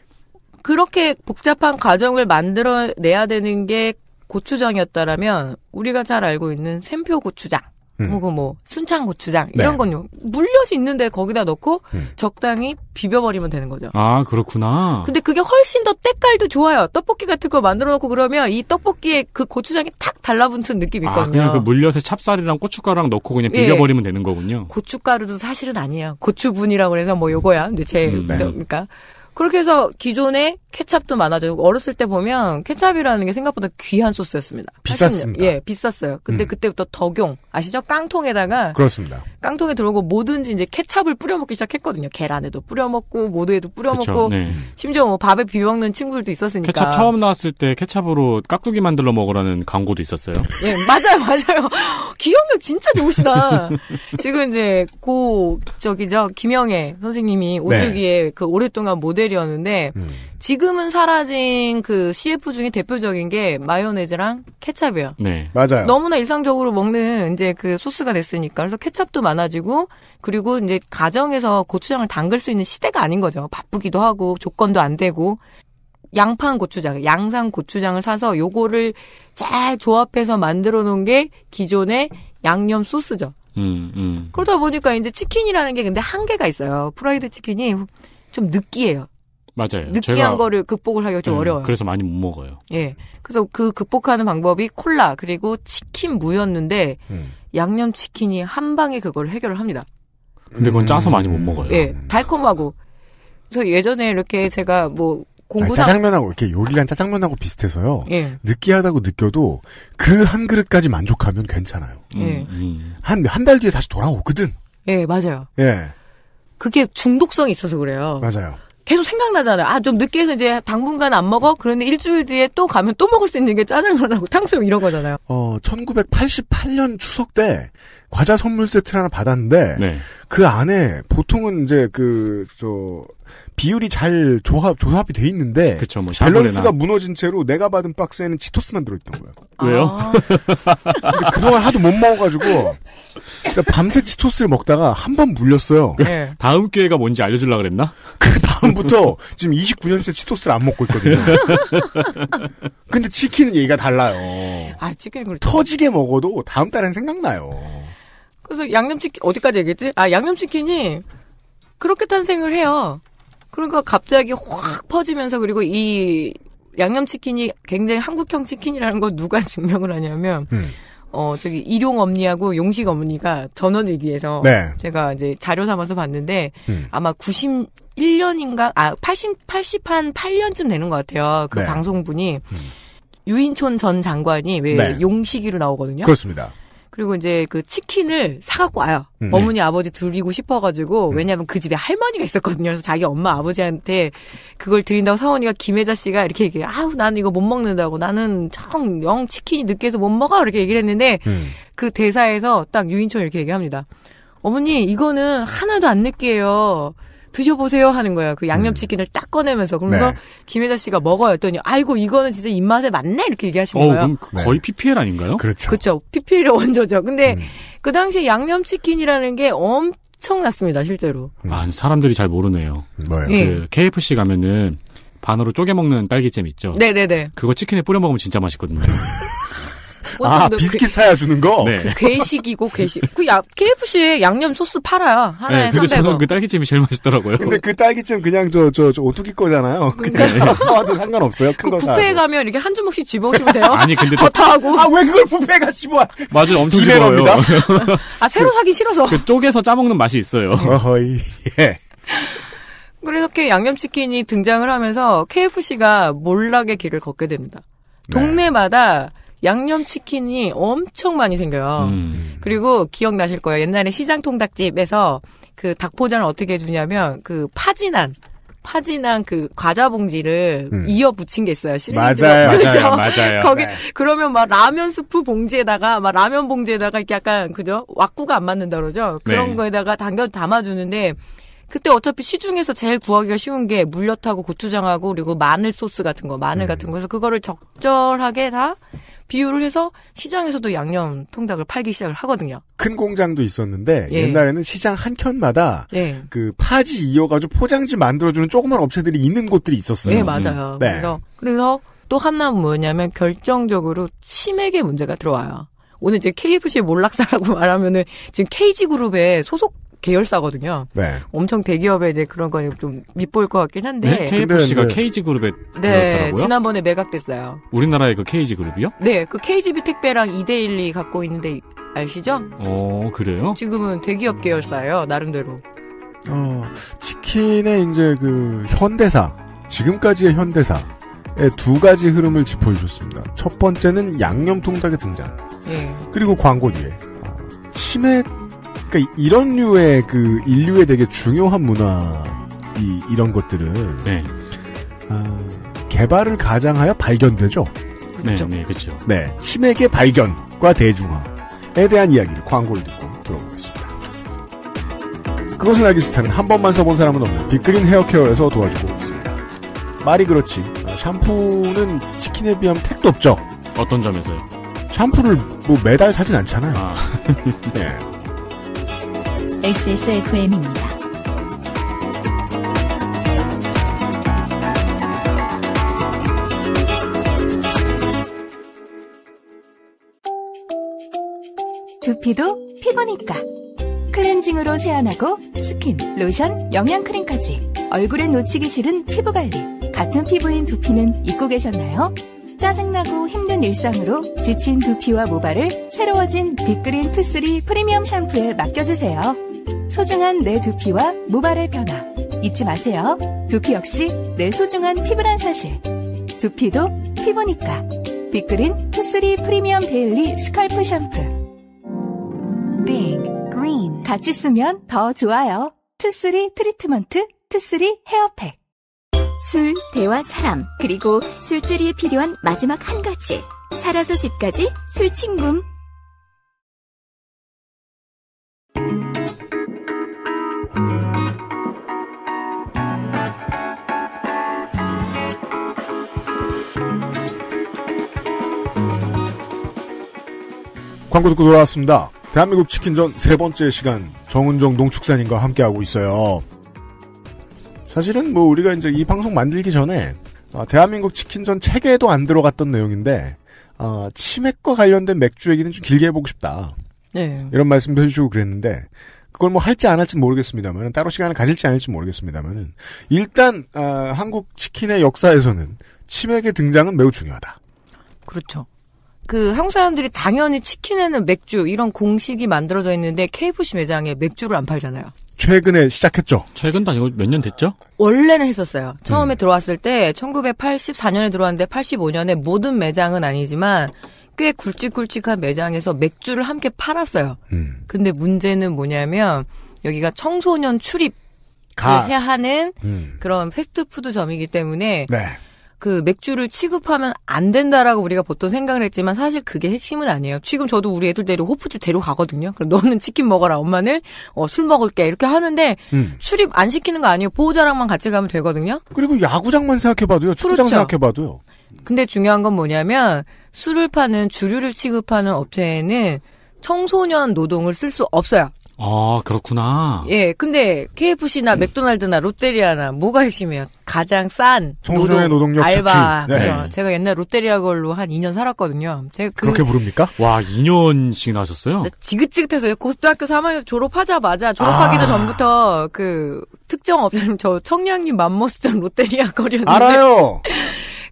그렇게 복잡한 과정을 만들어내야 되는 게 고추장이었다라면 우리가 잘 알고 있는 샘표 고추장. 음. 혹은 뭐 순창 고추장 네. 이런 네. 건요 물엿이 있는데 거기다 넣고 음. 적당히 비벼버리면 되는 거죠. 아 그렇구나. 근데 그게 훨씬 더 때깔도 좋아요. 떡볶이 같은 거 만들어놓고 그러면 이 떡볶이에 그 고추장이 탁 달라붙은 느낌이 아, 있거든요. 아, 그냥 그 물엿에 찹쌀이랑 고춧가루랑 넣고 그냥 예, 예. 비벼버리면 예. 되는 거군요. 고춧가루도 사실은 아니에요. 고추분이라고 해서 뭐 요거야. 제 음, 네. 그러니까. 그렇게 해서 기존에 케찹도 많아져고 어렸을 때 보면 케찹이라는 게 생각보다 귀한 소스였습니다. 비쌌습니다. 예, 비쌌어요. 근데 음. 그때부터 덕용 아시죠? 깡통에다가 그렇습니다. 깡통에 들어오고 뭐든지 이제 케찹을 뿌려 먹기 시작했거든요. 계란에도 뿌려 먹고 모두에도 뿌려 먹고 네. 심지어 뭐 밥에 비벼 먹는 친구들도 있었으니까. 케찹 처음 나왔을 때 케찹으로 깍두기 만들러 먹으라는 광고도 있었어요. 예, 맞아요, 맞아요. 기억력 진짜 좋으시다. 지금 이제 고 저기죠 김영애 선생님이 오뚜기에 네. 그 오랫동안 모델 모델이었는데 음. 지금은 사라진 그 CF 중에 대표적인 게 마요네즈랑 케찹이에요. 네. 맞아요. 너무나 일상적으로 먹는 이제 그 소스가 됐으니까 그래서 케찹도 많아지고 그리고 이제 가정에서 고추장을 담글 수 있는 시대가 아닌 거죠. 바쁘기도 하고 조건도 안 되고 양파 고추장, 양산 고추장을 사서 요거를 잘 조합해서 만들어 놓은 게 기존의 양념 소스죠. 음, 음. 그러다 보니까 이제 치킨이라는 게 근데 한계가 있어요. 프라이드 치킨이 좀 느끼해요. 맞아요. 느끼한 거를 극복을 하기가 좀 네, 어려워요. 그래서 많이 못 먹어요. 예. 그래서 그 극복하는 방법이 콜라 그리고 치킨 무였는데 음. 양념 치킨이 한 방에 그걸 해결을 합니다. 근데 그건 짜서 음. 많이 못 먹어요. 예. 달콤하고. 그래서 예전에 이렇게 제가 뭐 공부상... 짜장면하고 이렇게 요리란 짜장면하고 비슷해서요. 예. 느끼하다고 느껴도 그 한 그릇까지 만족하면 괜찮아요. 한한 예. 음, 달 뒤에 다시 돌아오거든. 예, 맞아요. 예. 그게 중독성이 있어서 그래요. 맞아요. 계속 생각나잖아요. 아, 좀 늦게 해서 이제 당분간 안 먹어? 그런데 일주일 뒤에 또 가면 또 먹을 수 있는 게 짜증나고 탕수육 이런 거잖아요. 어, 1988년 추석 때 과자 선물 세트를 하나 받았는데, 네. 그 안에 보통은 이제 그저 비율이 잘 조합 조합이 돼 있는데 그쵸, 뭐 밸런스가 무너진 채로 내가 받은 박스에는 치토스만 들어있던 거예요. 왜요? 아. 근데 그동안 하도 못 먹어가지고 밤새 치토스를 먹다가 한 번 물렸어요. 그 네. 다음 기회가 뭔지 알려주려 그랬나? 그 다음부터 지금 29년째 치토스를 안 먹고 있거든요. 근데 치킨은 얘기가 달라요. 아 치킨 그 그렇죠. 터지게 먹어도 다음 달엔 생각나요. 그래서 양념치킨 어디까지 얘기했지? 아 양념치킨이 그렇게 탄생을 해요. 그러니까 갑자기 확 퍼지면서 그리고 이 양념치킨이 굉장히 한국형 치킨이라는 걸 누가 [LAUGHS] 증명을 하냐면 음. 어 저기 일용 엄니하고 용식 어머니가 전원일기에서 네. 제가 이제 자료 삼아서 봤는데 음. 아마 91년인가 아 80, 80한 8년쯤 되는 것 같아요. 그 네. 방송분이 음. 유인촌 전 장관이 왜 네. 용식이로 나오거든요. 그렇습니다. 그리고 이제 그 치킨을 사갖고 와요. 네. 어머니 아버지 드리고 싶어가지고 음. 왜냐하면 그 집에 할머니가 있었거든요. 그래서 자기 엄마 아버지한테 그걸 드린다고 사원이가 김혜자 씨가 이렇게 얘기해. 아우 나는 이거 못 먹는다고. 나는 정영 치킨이 늦게서 못 먹어. 이렇게 얘기를 했는데 음. 그 대사에서 딱 유인철 이렇게 얘기합니다. 어머니 이거는 하나도 안 느끼해요. 드셔보세요 하는 거예요. 그 양념치킨을 음. 딱 꺼내면서 그러면서 네. 김혜자 씨가 먹어요. 했더니 아이고 이거는 진짜 입맛에 맞네 이렇게 얘기하시는 어, 거예요. 그럼 거의 네. PPL 아닌가요? 그렇죠. 그렇죠. PPL의 원조죠. 근데 음. 그 당시에 양념치킨이라는 게 엄청 났습니다 실제로. 음. 아 사람들이 잘 모르네요. 뭐요? 예. 그 KFC 가면은 반으로 쪼개 먹는 딸기잼 있죠. 네네네. 그거 치킨에 뿌려 먹으면 진짜 맛있거든요. [LAUGHS] 뭐 아 비스킷 그 사야 주는 거. 네. 그 괴식이고 괴식. 그 야, KFC에 양념 소스 팔아요. 하나에 네, 근데 3 저는 그 딸기찜이 제일 맛있더라고요. 근데 그 딸기찜 그냥 저 저 저 오뚜기 거잖아요. 네. 네. 그냥 사와도 상관없어요. 큰거 그 뷔페에 가면 이렇게 한 주먹씩 집어오시면 돼요. [LAUGHS] 아니 근데 버터하고. 아 왜 그걸 뷔페에 가서 집어? 맞아요, 엄청 집어요. 아 새로 그 사기 싫어서. 그 쪼개서 짜먹는 맛이 있어요. 어허이. 예. 그래서 이렇게 양념치킨이 등장을 하면서 KFC가 몰락의 길을 걷게 됩니다. 네. 동네마다 양념치킨이 엄청 많이 생겨요. 음. 그리고 기억나실 거예요. 옛날에 시장 통닭집에서 그 닭포장을 어떻게 해주냐면 그 파진한 파진한 그 과자 봉지를 음. 이어 붙인 게 있어요. 맞아요, [LAUGHS] 맞아요, 맞아요. 거기 네. 그러면 막 라면 스프 봉지에다가 막 라면 봉지에다가 이렇게 약간 그죠? 왁구가 안 맞는다 그러죠. 그런 네. 거에다가 당겨 담아주는데 그때 어차피 시중에서 제일 구하기가 쉬운 게 물엿하고 고추장하고 그리고 마늘 소스 같은 거, 마늘 음. 같은 거에서 그거를 적절하게 다 비율을 해서 시장에서도 양념 통닭을 팔기 시작을 하거든요. 큰 공장도 있었는데 예. 옛날에는 시장 한 켠마다 예. 그 파지 이어가지고 포장지 만들어주는 조그만 업체들이 있는 곳들이 있었어요. 네 맞아요. 음. 네. 그래서 그래서 또 하나 는 뭐냐면 결정적으로 치맥의 문제가 들어와요. 오늘 이제 KFC 몰락사라고 [LAUGHS] 말하면은 지금 KG 그룹에 소속 계열사거든요. 네. 엄청 대기업에 이제 그런 건좀밉일것 같긴 한데. 네? KFC가 KG 그룹에 네, 들어갔더라고요? 지난번에 매각됐어요. 우리나라의 그 KG 그룹이요? 네, 그 KGB 택배랑 이데일리 갖고 있는데 아시죠? 어, 그래요? 지금은 대기업 계열사예요, 나름대로. 어, 치킨의 이제 그 현대사, 지금까지의 현대사. 두 가지 흐름을 짚어주셨습니다. 첫 번째는 양념통닭의 등장. 예. 그리고 광고 뒤에 아, 치맥 그러니까 이런 류의 그인류에 되게 중요한 문화 이 이런 것들은 네. 아, 개발을 가장하여 발견되죠. 그렇죠. 네, 그렇죠. 네, 치맥의 발견과 대중화에 대한 이야기를 광고를 듣고 들어보겠습니다. 그것은 알기 싫다는 한 번만 써본 사람은 없는 빅그린 헤어케어에서 도와주고 있습니다. 말이 그렇지 아, 샴푸는 치킨에 비하면 택도 없죠. 어떤 점에서요? 샴푸를 뭐 매달 사진 않잖아요. 아. [LAUGHS] 네. XSFM입니다. 두피도 피부니까 클렌징으로 세안하고 스킨, 로션, 영양크림까지 얼굴에 놓치기 싫은 피부관리 같은 피부인 두피는 잊고 계셨나요? 짜증나고 힘든 일상으로 지친 두피와 모발을 새로워진 빅그린 투쓰리 프리미엄 샴푸에 맡겨주세요. 소중한 내 두피와 모발의 변화 잊지 마세요. 두피 역시 내 소중한 피부란 사실. 두피도 피부니까. 빅그린 투쓰리 프리미엄 데일리 스컬프 샴푸. 빅 그린 같이 쓰면 더 좋아요. 투쓰리 트리트먼트 투쓰리 헤어팩. 술, 대화, 사람 그리고 술자리에 필요한 마지막 한 가지. 살아서 집까지 술친구 광고 듣고 돌아왔습니다. 대한민국 치킨전 세 번째 시간 정은정 농축산인과 함께하고 있어요. 사실은 뭐 우리가 이제 이 방송 만들기 전에 아, 대한민국 치킨전 체계에도안 들어갔던 내용인데 어, 치맥과 관련된 맥주 얘기는 좀 길게 해보고 싶다. 네. 이런 말씀도 해주시고 그랬는데 그걸 뭐 할지 안 할지 모르겠습니다만 따로 시간을 가질지 않을지 모르겠습니다만 일단 어, 한국 치킨의 역사에서는 치맥의 등장은 매우 중요하다. 그렇죠. 그 한국 사람들이 당연히 치킨에는 맥주 이런 공식이 만들어져 있는데 KFC 매장에 맥주를 안 팔잖아요. 최근에 시작했죠. 최근도 아니고 몇 년 됐죠? 원래는 했었어요. 처음에 음. 들어왔을 때 1984년에 들어왔는데 85년에 모든 매장은 아니지만 꽤 굵직굵직한 매장에서 맥주를 함께 팔았어요. 음. 근데 문제는 뭐냐면 여기가 청소년 출입 가. 해야 하는 음. 그런 패스트푸드점이기 때문에 네. 그 맥주를 취급하면 안 된다라고 우리가 보통 생각을 했지만 사실 그게 핵심은 아니에요. 지금 저도 우리 애들 데리고 호프집 데려가거든요. 그럼 너는 치킨 먹어라, 엄마는 어, 술 먹을게 이렇게 하는데 음. 출입 안 시키는 거 아니에요. 보호자랑만 같이 가면 되거든요. 그리고 야구장만 생각해봐도요. 축구장 그렇죠. 생각해봐도요. 근데 중요한 건 뭐냐면 술을 파는 주류를 취급하는 업체에는 청소년 노동을 쓸 수 없어요. 아, 그렇구나. 예, 근데 KFC나 음. 맥도날드나 롯데리아나 뭐가 핵심이에요? 가장 싼청소의 노동, 력 알바. 네. 그죠? 제가 옛날 롯데리아 걸로 한 2년 살았거든요. 제가 그, 그렇게 부릅니까? 와, 2년씩나셨어요 지긋지긋해서 고등학교 3학년 졸업하자마자 졸업하기도 아. 전부터 그 특정 업장저 청량리 맘모스전 롯데리아 거리였는데 알아요. [LAUGHS]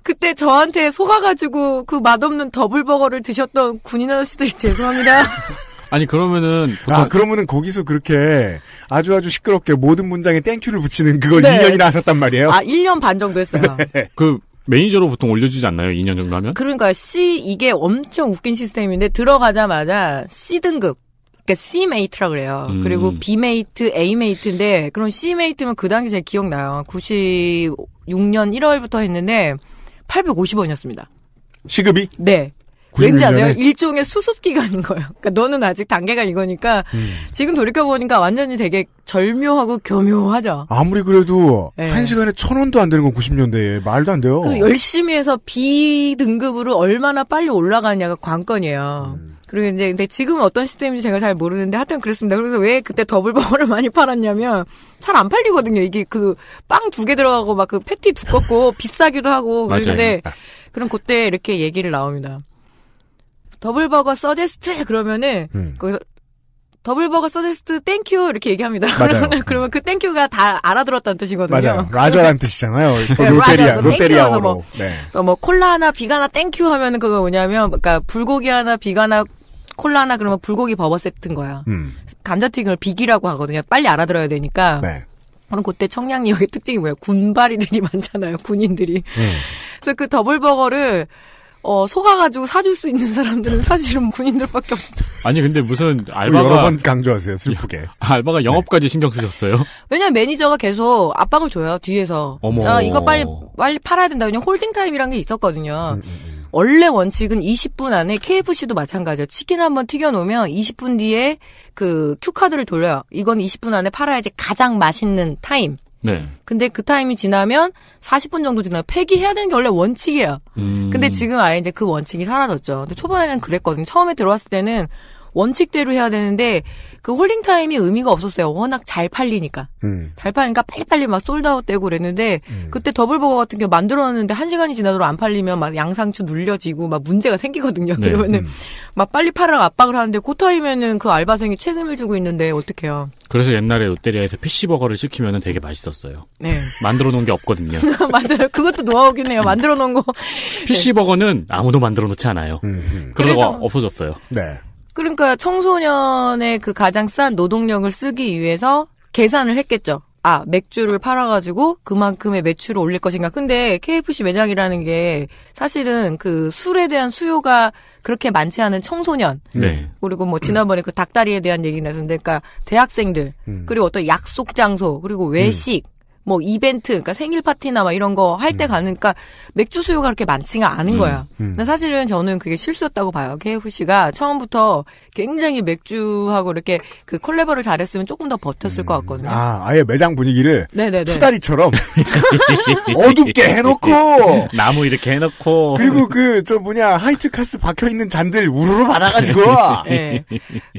그때 저한테 속아가지고 그 맛없는 더블버거를 드셨던 군인 아저씨들 죄송합니다. [LAUGHS] 아니 그러면은 아 그러면은 거기서 그렇게 아주 아주 시끄럽게 모든 문장에 땡큐를 붙이는 그걸 네. 2년이나 하셨단 말이에요. 아 1년 반 정도 했어요. 네. 그 매니저로 보통 올려주지 않나요? 2년 정도 하면? 그러니까 C 이게 엄청 웃긴 시스템인데 들어가자마자 C 등급 그러니까 C 메이트라 그래요. 음. 그리고 B 메이트, A 메이트인데 그럼 C 메이트면 그 당시 제 기억나요. 96년 1월부터 했는데 850원이었습니다. 시급이? 네. 왠지 아세요? 일종의 수습 기간인 거예요. 그러니까 너는 아직 단계가 이거니까 음. 지금 돌이켜 보니까 완전히 되게 절묘하고 교묘하죠. 아무리 그래도 네. 한 시간에 천 원도 안 되는 건 90년대에 말도 안 돼요. 그래서 열심히 해서 B 등급으로 얼마나 빨리 올라가느냐가 관건이에요. 음. 그리고 이제 근데 지금 어떤 시스템인지 제가 잘 모르는데 하여튼 그랬습니다 그래서 왜 그때 더블버거를 [LAUGHS] 많이 팔았냐면 잘 안 팔리거든요. 이게 그 빵 두 개 들어가고 막 그 패티 두껍고 [LAUGHS] 비싸기도 하고 그런데 그럼 그때 이렇게 얘기를 나옵니다. 더블버거 서제스트 그러면은 음. 거기서 더블버거 서제스트 땡큐 이렇게 얘기합니다. 맞아요. 음. 그러면 그 땡큐가 다 알아들었다는 뜻이거든요. 맞아요. 라저란 뜻이잖아요. 네, 롯데리아, 롯데리아어로. 뭐, 네. 뭐 콜라 하나, 비가 나 땡큐 하면은 그거 뭐냐면 그러니까 불고기 하나, 비가 나 콜라 하나 그러면 불고기 버버 세트인 거야. 음. 감자튀김을 비기라고 하거든요. 빨리 알아들어야 되니까. 네. 그럼 그때 청량리 역의 특징이 뭐예요? 군바리들이 [LAUGHS] 많잖아요. 군인들이. 음. 그래서 그 더블버거를 어, 속아가지고 사줄 수 있는 사람들은 사실은 군인들밖에 없다. 아니, 근데 무슨 그 알바가. 여러 번 강조하세요, 슬프게. 알바가 영업까지 네. 신경 쓰셨어요? 왜냐면 매니저가 계속 압박을 줘요, 뒤에서. 어머. 아, 이거 빨리, 빨리 팔아야 된다. 그냥 홀딩 타임이란 게 있었거든요. 음, 음. 음. 원래 원칙은 20분 안에 KFC도 마찬가지예요. 치킨 한 번 튀겨놓으면 20분 뒤에 그 큐카드를 돌려요. 이건 20분 안에 팔아야지 가장 맛있는 타임. 네. 근데 그 타임이 지나면 40분 정도 지나면 폐기해야 되는 게 원래 원칙이야. 음. 근데 지금 아예 이제 그 원칙이 사라졌죠. 근데 초반에는 그랬거든요. 처음에 들어왔을 때는 원칙대로 해야 되는데 그 홀딩 타임이 의미가 없었어요. 워낙 잘 팔리니까. 음. 잘 팔리니까 빨리빨리 막 솔드아웃 되고 그랬는데 음. 그때 더블버거 같은 경우 만들어놨는데 한 시간이 지나도록 안 팔리면 막 양상추 눌려지고 막 문제가 생기거든요. 네. 그러면은 음. 막 빨리 팔아라 고 압박을 하는데 코타이면은그 그 알바생이 책임을 지고 있는데 어떡해요. 그래서 옛날에 롯데리아에서 피시버거를 시키면은 되게 맛있었어요. 네. [LAUGHS] 만들어 놓은 게 없거든요. [LAUGHS] 맞아요. 그것도 노하우긴 해요. 만들어 놓은 거. 피시버거는 아무도 만들어 놓지 않아요. 음, 음. 그러다가 없어졌어요. 네. 그러니까 청소년의 그 가장 싼 노동력을 쓰기 위해서 계산을 했겠죠. 아, 맥주를 팔아가지고 그만큼의 매출을 올릴 것인가. 근데 KFC 매장이라는 게 사실은 그 술에 대한 수요가 그렇게 많지 않은 청소년. 네. 그리고 뭐 지난번에 그 닭다리에 대한 얘기 나왔는데, 그러니까 대학생들. 음. 그리고 어떤 약속 장소. 그리고 외식. 음. 뭐 이벤트, 그러니까 생일 파티나 막 이런 거 할때 음. 가니까 그러니까 맥주 수요가 그렇게 많지가 않은 음. 거야요 음. 근데 사실은 저는 그게 실수였다고 봐요. 케이프 씨가 처음부터 굉장히 맥주하고 이렇게 그 콜레버를 잘했으면 조금 더 버텼을 것 같거든요. 아, 아예 매장 분위기를 네네네. 투다리처럼 [LAUGHS] 어둡게 해놓고 [LAUGHS] 나무 이렇게 해놓고 그리고 그 저 뭐냐 하이트 카스 박혀 있는 잔들 우르르 받아가지고 [LAUGHS] 네.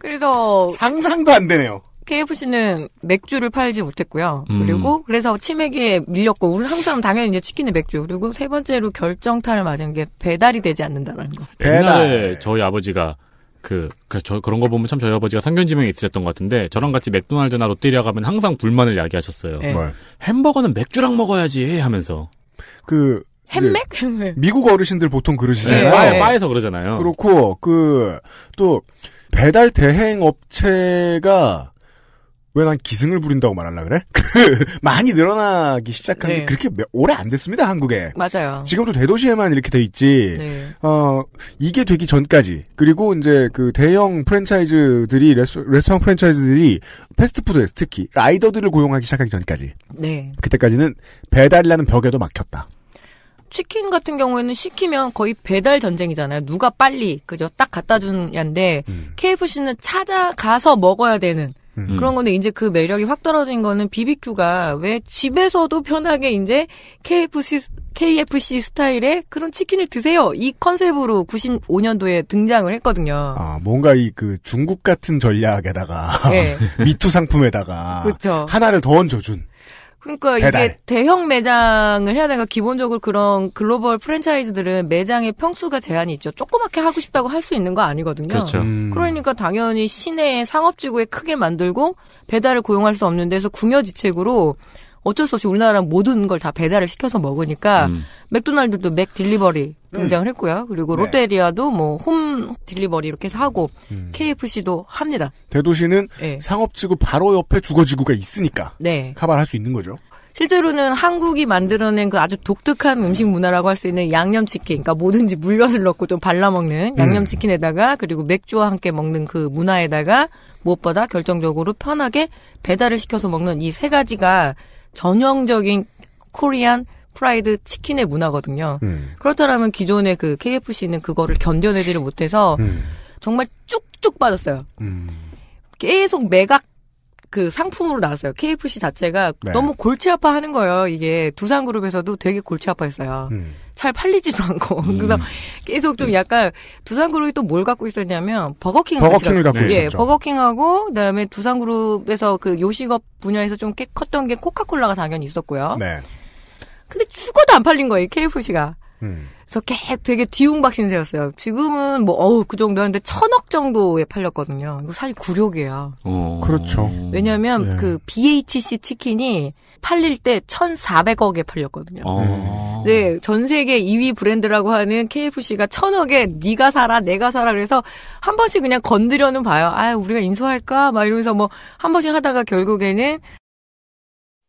그래서 상상도 안 되네요. KFC는 맥주를 팔지 못했고요. 음. 그리고 그래서 치맥에 밀렸고 우리 한국 사람 당연히 이제 치킨에 맥주 그리고 세 번째로 결정타를 맞은 게 배달이 되지 않는다는 거. 옛날에 저희 아버지가 그, 그, 저, 그런 거 보면 참 저희 아버지가 상견지명이 있으셨던 것 같은데, 저랑 같이 맥도날드나 롯데리아 가면 항상 불만을 야기하셨어요. 네. 햄버거는 맥주랑 먹어야지, 하면서. 그, 그 햄맥? [LAUGHS] 미국 어르신들 보통 그러시잖아요. 네, 네. 바에서 그러잖아요. 그렇고, 그, 또, 배달 대행 업체가 왜난 기승을 부린다고 말하려 그래? [LAUGHS] 많이 늘어나기 시작한 네. 게 그렇게 오래 안 됐습니다 한국에. 맞아요. 지금도 대도시에만 이렇게 돼 있지. 네. 어 이게 되기 전까지 그리고 이제 그 대형 프랜차이즈들이 레스, 레스토랑 프랜차이즈들이 패스트푸드에 특히 라이더들을 고용하기 시작하기 전까지. 네. 그때까지는 배달이라는 벽에도 막혔다. 치킨 같은 경우에는 시키면 거의 배달 전쟁이잖아요. 누가 빨리 그저 딱 갖다 주는야인데 음. KFC는 찾아가서 먹어야 되는 음. 그런 건데 이제 그 매력이 확 떨어진 거는 BBQ가 왜 집에서도 편하게 이제 KFC KFC 스타일의 그런 치킨을 드세요. 이 컨셉으로 95년도에 등장을 했거든요. 아, 뭔가 이 그 중국 같은 전략에다가 네. [LAUGHS] 미투 상품에다가 그쵸. 그렇죠. 하나를 더 얹어준. 그러니까 배달. 이게 대형 매장을 해야 되니까 기본적으로 그런 글로벌 프랜차이즈들은 매장의 평수가 제한이 있죠. 조그맣게 하고 싶다고 할 수 있는 거 아니거든요. 그렇죠. 음. 음. 그러니까 당연히 시내의 상업지구에 크게 만들고 배달을 고용할 수 없는 데서 궁여지책으로 어쩔 수 없이 우리나라 모든 걸 다 배달을 시켜서 먹으니까 음. 맥도날드도 맥 딜리버리 네. 등장을 했고요. 그리고 네. 롯데리아도 뭐 홈 딜리버리 이렇게 하고 음. KFC도 합니다. 대도시는 네. 상업지구 바로 옆에 주거지구가 있으니까 네. 카바를 할 수 있는 거죠. 실제로는 한국이 만들어낸 그 아주 독특한 음식 문화라고 할 수 있는 양념치킨, 그러니까 뭐든지 물엿을 넣고 좀 발라먹는 음. 양념치킨에다가 그리고 맥주와 함께 먹는 그 문화에다가 무엇보다 결정적으로 편하게 배달을 시켜서 먹는 이 세 가지가 전형적인 코리안 프라이드 치킨의 문화거든요. 음. 그렇다면 기존의 그 KFC는 그거를 견뎌내지를 못해서 음. 정말 쭉쭉 빠졌어요. 음. 계속 매각 그 상품으로 나왔어요. KFC 자체가 네. 너무 골치 아파하는 거예요. 이게 두산 그룹에서도 되게 골치 아파했어요. 음. 잘 팔리지도 않고 음. 그래서 계속 좀 음. 약간 두산 그룹이 또 뭘 갖고 있었냐면 버거킹을, 버거킹을 갖고 네. 예, 버거킹하고 그다음에 두산 그룹에서 그 요식업 분야에서 좀 꽤 컸던 게 코카콜라가 당연히 있었고요. 네. 근데 죽어도 안 팔린 거예요 KFC가. 음. 그래서 계획 되게 뒤웅박신세였어요. 지금은 뭐 어우 그 정도였는데 천억 정도에 팔렸거든요. 이거 사실 굴욕이에요. 어. 그렇죠. 왜냐하면 예. 그 BHC 치킨이 팔릴 때 1,400억에 팔렸거든요. 어. 음. 네, 전 세계 2위 브랜드라고 하는 KFC가 천억에 네가 사라, 내가 사라 그래서 한 번씩 그냥 건드려는 봐요. 아, 우리가 인수할까? 막 이러면서 뭐 한 번씩 하다가 결국에는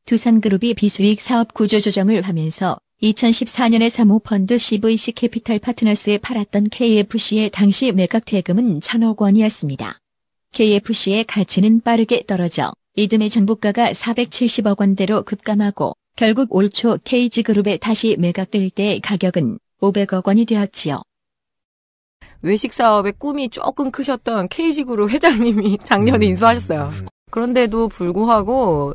두산그룹이 비수익 사업 구조 조정을 하면서 2014년에 사모펀드 CVC 캐피탈 파트너스에 팔았던 KFC의 당시 매각 대금은 1,000억 원이었습니다. KFC의 가치는 빠르게 떨어져 이듬해 정부가가 470억 원대로 급감하고 결국 올 초 KG그룹에 다시 매각될 때 가격은 500억 원이 되었지요. 외식 사업의 꿈이 조금 크셨던 KG그룹 회장님이 [LAUGHS] 작년에 음. 인수하셨어요. 그런데도 불구하고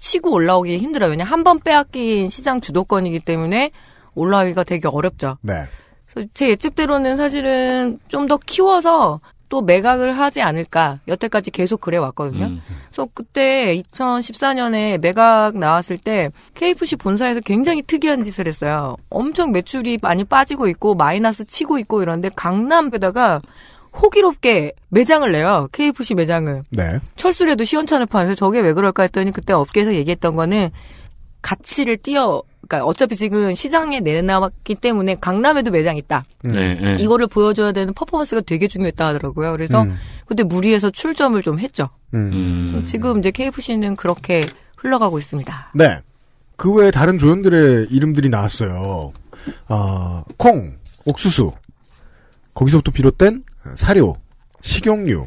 치고 올라오기 힘들어요. 왜냐 한 번 빼앗긴 시장 주도권이기 때문에 올라오기가 되게 어렵죠. 네. 그래서 제 예측대로는 사실은 좀 더 키워서 또 매각을 하지 않을까 여태까지 계속 그래 왔거든요. 음. 그래서 그때 2014년에 매각 나왔을 때 KFC 본사에서 굉장히 특이한 짓을 했어요. 엄청 매출이 많이 빠지고 있고 마이너스 치고 있고 이런데 강남에다가 호기롭게 매장을 내요. KFC 매장을. 네. 철수래도 시원찮을 판에서 저게 왜 그럴까 했더니 그때 업계에서 얘기했던 거는 가치를 띄어 그러니까 어차피 지금 시장에 내놨기 때문에 강남에도 매장 있다. 음. 네, 네. 이거를 보여줘야 되는 퍼포먼스가 되게 중요했다 하더라고요. 그래서 음. 그때 무리해서 출점을 좀 했죠. 음. 음. 지금 이제 KFC는 그렇게 흘러가고 있습니다. 네. 그 외에 다른 조연들의 이름들이 나왔어요. 어, 콩, 옥수수, 거기서부터 비롯된 사료, 식용유,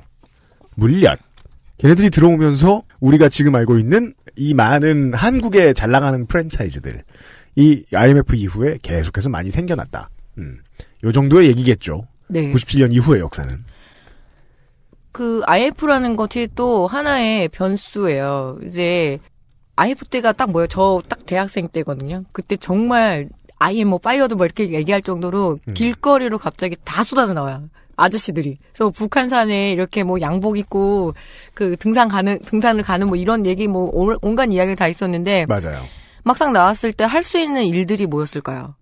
물엿 걔네들이 들어오면서 우리가 지금 알고 있는 이 많은 한국에 잘 나가는 프랜차이즈들 이 IMF 이후에 계속해서 많이 생겨났다. 음. 요 정도의 얘기겠죠. 네. 97년 이후의 역사는. 그 IF라는 것이 또 하나의 변수예요. 이제 IF 때가 딱 뭐예요? 저 딱 대학생 때거든요. 그때 정말 아예 뭐 파이어도 뭐 이렇게 얘기할 정도로 음. 길거리로 갑자기 다 쏟아져 나와요. 아저씨들이. 그래서 북한산에 이렇게 뭐 양복 입고 그 등산 가는 등산을 가는 뭐 이런 얘기 뭐 온갖 이야기가 다 있었는데 맞아요. 막상 나왔을 때 할 수 있는 일들이 뭐였을까요?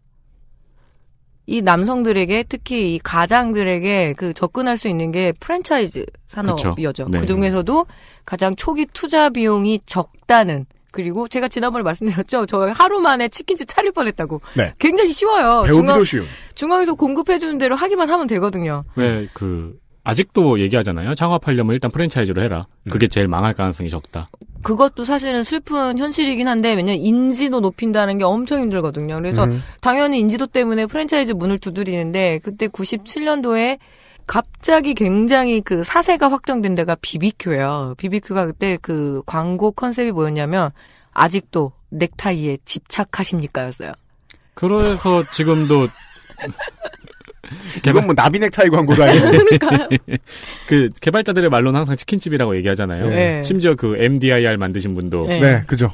이 남성들에게 특히 이 가장들에게 그 접근할 수 있는 게 프랜차이즈 산업이었죠. 그 네. 중에서도 가장 초기 투자 비용이 적다는 그리고 제가 지난번에 말씀드렸죠. 저 하루 만에 치킨집 차릴 뻔했다고. 네. 굉장히 쉬워요. 배우기도 중앙, 쉬워. 중앙에서 공급해주는 대로 하기만 하면 되거든요. 왜 그 아직도 얘기하잖아요. 창업하려면 일단 프랜차이즈로 해라. 그게 제일 망할 가능성이 적다. 그것도 사실은 슬픈 현실이긴 한데 왜냐면 인지도 높인다는 게 엄청 힘들거든요. 그래서 음. 당연히 인지도 때문에 프랜차이즈 문을 두드리는데 그때 97년도에 갑자기 굉장히 그 사세가 확정된 데가 비비큐예요. 비비큐가 그때 그 광고 컨셉이 뭐였냐면 아직도 넥타이에 집착하십니까였어요. 그래서 지금도 개발... 이건 뭐 나비 넥타이 광고가 아니에요. [LAUGHS] [LAUGHS] 그 개발자들의 말로는 항상 치킨집이라고 얘기하잖아요. 네. 심지어 그 MDIR 만드신 분도 네, 네 그죠.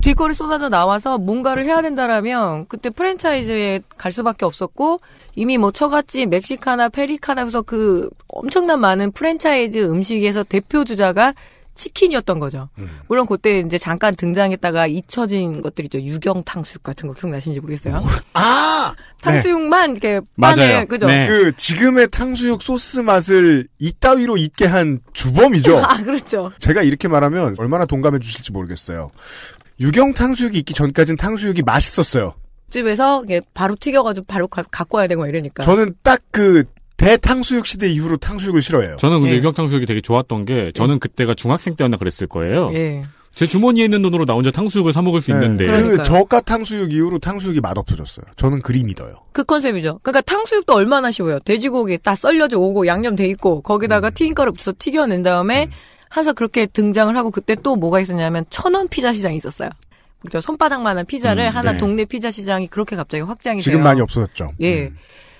뒷골이 쏟아져 나와서 뭔가를 해야 된다라면 그때 프랜차이즈에 갈 수밖에 없었고 이미 뭐 처갓집 멕시카나 페리카나 해서 그 엄청난 많은 프랜차이즈 음식에서 대표 주자가 치킨이었던 거죠. 음. 물론 그때 이제 잠깐 등장했다가 잊혀진 것들이죠. 유경 탕수육 같은 거 기억나시는지 모르겠어요. 뭐. [LAUGHS] 아 탕수육만 네. 이렇게 빠아요 그죠? 네. 그 지금의 탕수육 소스 맛을 이따위로 잊게 한 주범이죠. [LAUGHS] 아 그렇죠. 제가 이렇게 말하면 얼마나 동감해 주실지 모르겠어요. 유경 탕수육이 있기 전까진 탕수육이 맛있었어요. 집에서 바로 튀겨가지고 바로 가, 갖고 와야 되고 이러니까. 저는 딱 그 대탕수육 시대 이후로 탕수육을 싫어해요. 저는 근데 예. 유경 탕수육이 되게 좋았던 게 저는 예. 그때가 중학생 때였나 그랬을 거예요. 예. 제 주머니에 있는 돈으로 나 혼자 탕수육을 사 먹을 수 네. 있는데 네, 그 저가 탕수육 이후로 탕수육이 맛 없어졌어요. 저는 그리 믿어요. 그 컨셉이죠. 그러니까 탕수육도 얼마나 쉬워요. 돼지고기 다 썰려져 오고 양념 돼 있고 거기다가 음. 튀김가루 붙어서 튀겨낸 다음에 음. 해서 그렇게 등장을 하고 그때 또 뭐가 있었냐면 천원 피자 시장이 있었어요. 그죠? 손바닥만한 피자를 음, 하나 네. 동네 피자 시장이 그렇게 갑자기 확장이 지금 돼요. 많이 없어졌죠. 예. 음.